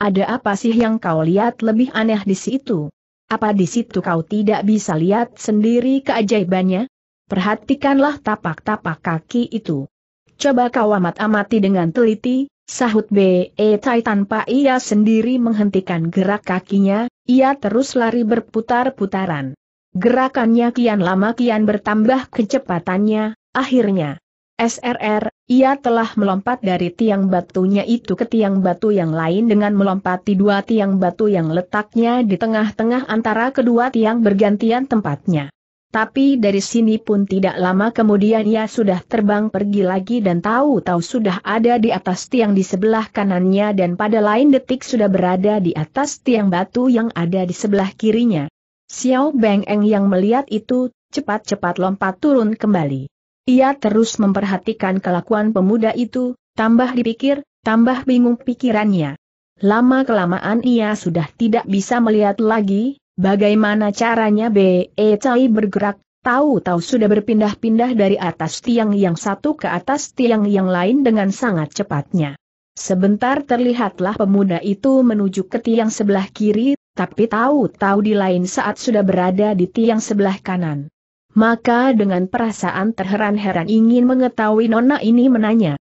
ada apa sih yang kau lihat lebih aneh di situ? Apa di situ kau tidak bisa lihat sendiri keajaibannya? Perhatikanlah tapak-tapak kaki itu. Coba kau amat-amati dengan teliti, sahut B.E. Tai tanpa ia sendiri menghentikan gerak kakinya, ia terus lari berputar-putaran. Gerakannya kian lama kian bertambah kecepatannya, akhirnya. SRR, ia telah melompat dari tiang batunya itu ke tiang batu yang lain dengan melompati dua tiang batu yang letaknya di tengah-tengah antara kedua tiang bergantian tempatnya. Tapi dari sini pun tidak lama kemudian ia sudah terbang pergi lagi dan tahu-tahu sudah ada di atas tiang di sebelah kanannya dan pada lain detik sudah berada di atas tiang batu yang ada di sebelah kirinya. Xiao Beng Eng yang melihat itu, cepat-cepat lompat turun kembali. Ia terus memperhatikan kelakuan pemuda itu, tambah dipikir, tambah bingung pikirannya. Lama-kelamaan ia sudah tidak bisa melihat lagi, Bagaimana caranya B.E. Eh, Cai bergerak, tahu-tahu sudah berpindah-pindah dari atas tiang yang satu ke atas tiang yang lain dengan sangat cepatnya. Sebentar terlihatlah pemuda itu menuju ke tiang sebelah kiri, tapi tahu-tahu di lain saat sudah berada di tiang sebelah kanan. Maka dengan perasaan terheran-heran ingin mengetahui nona ini menanya,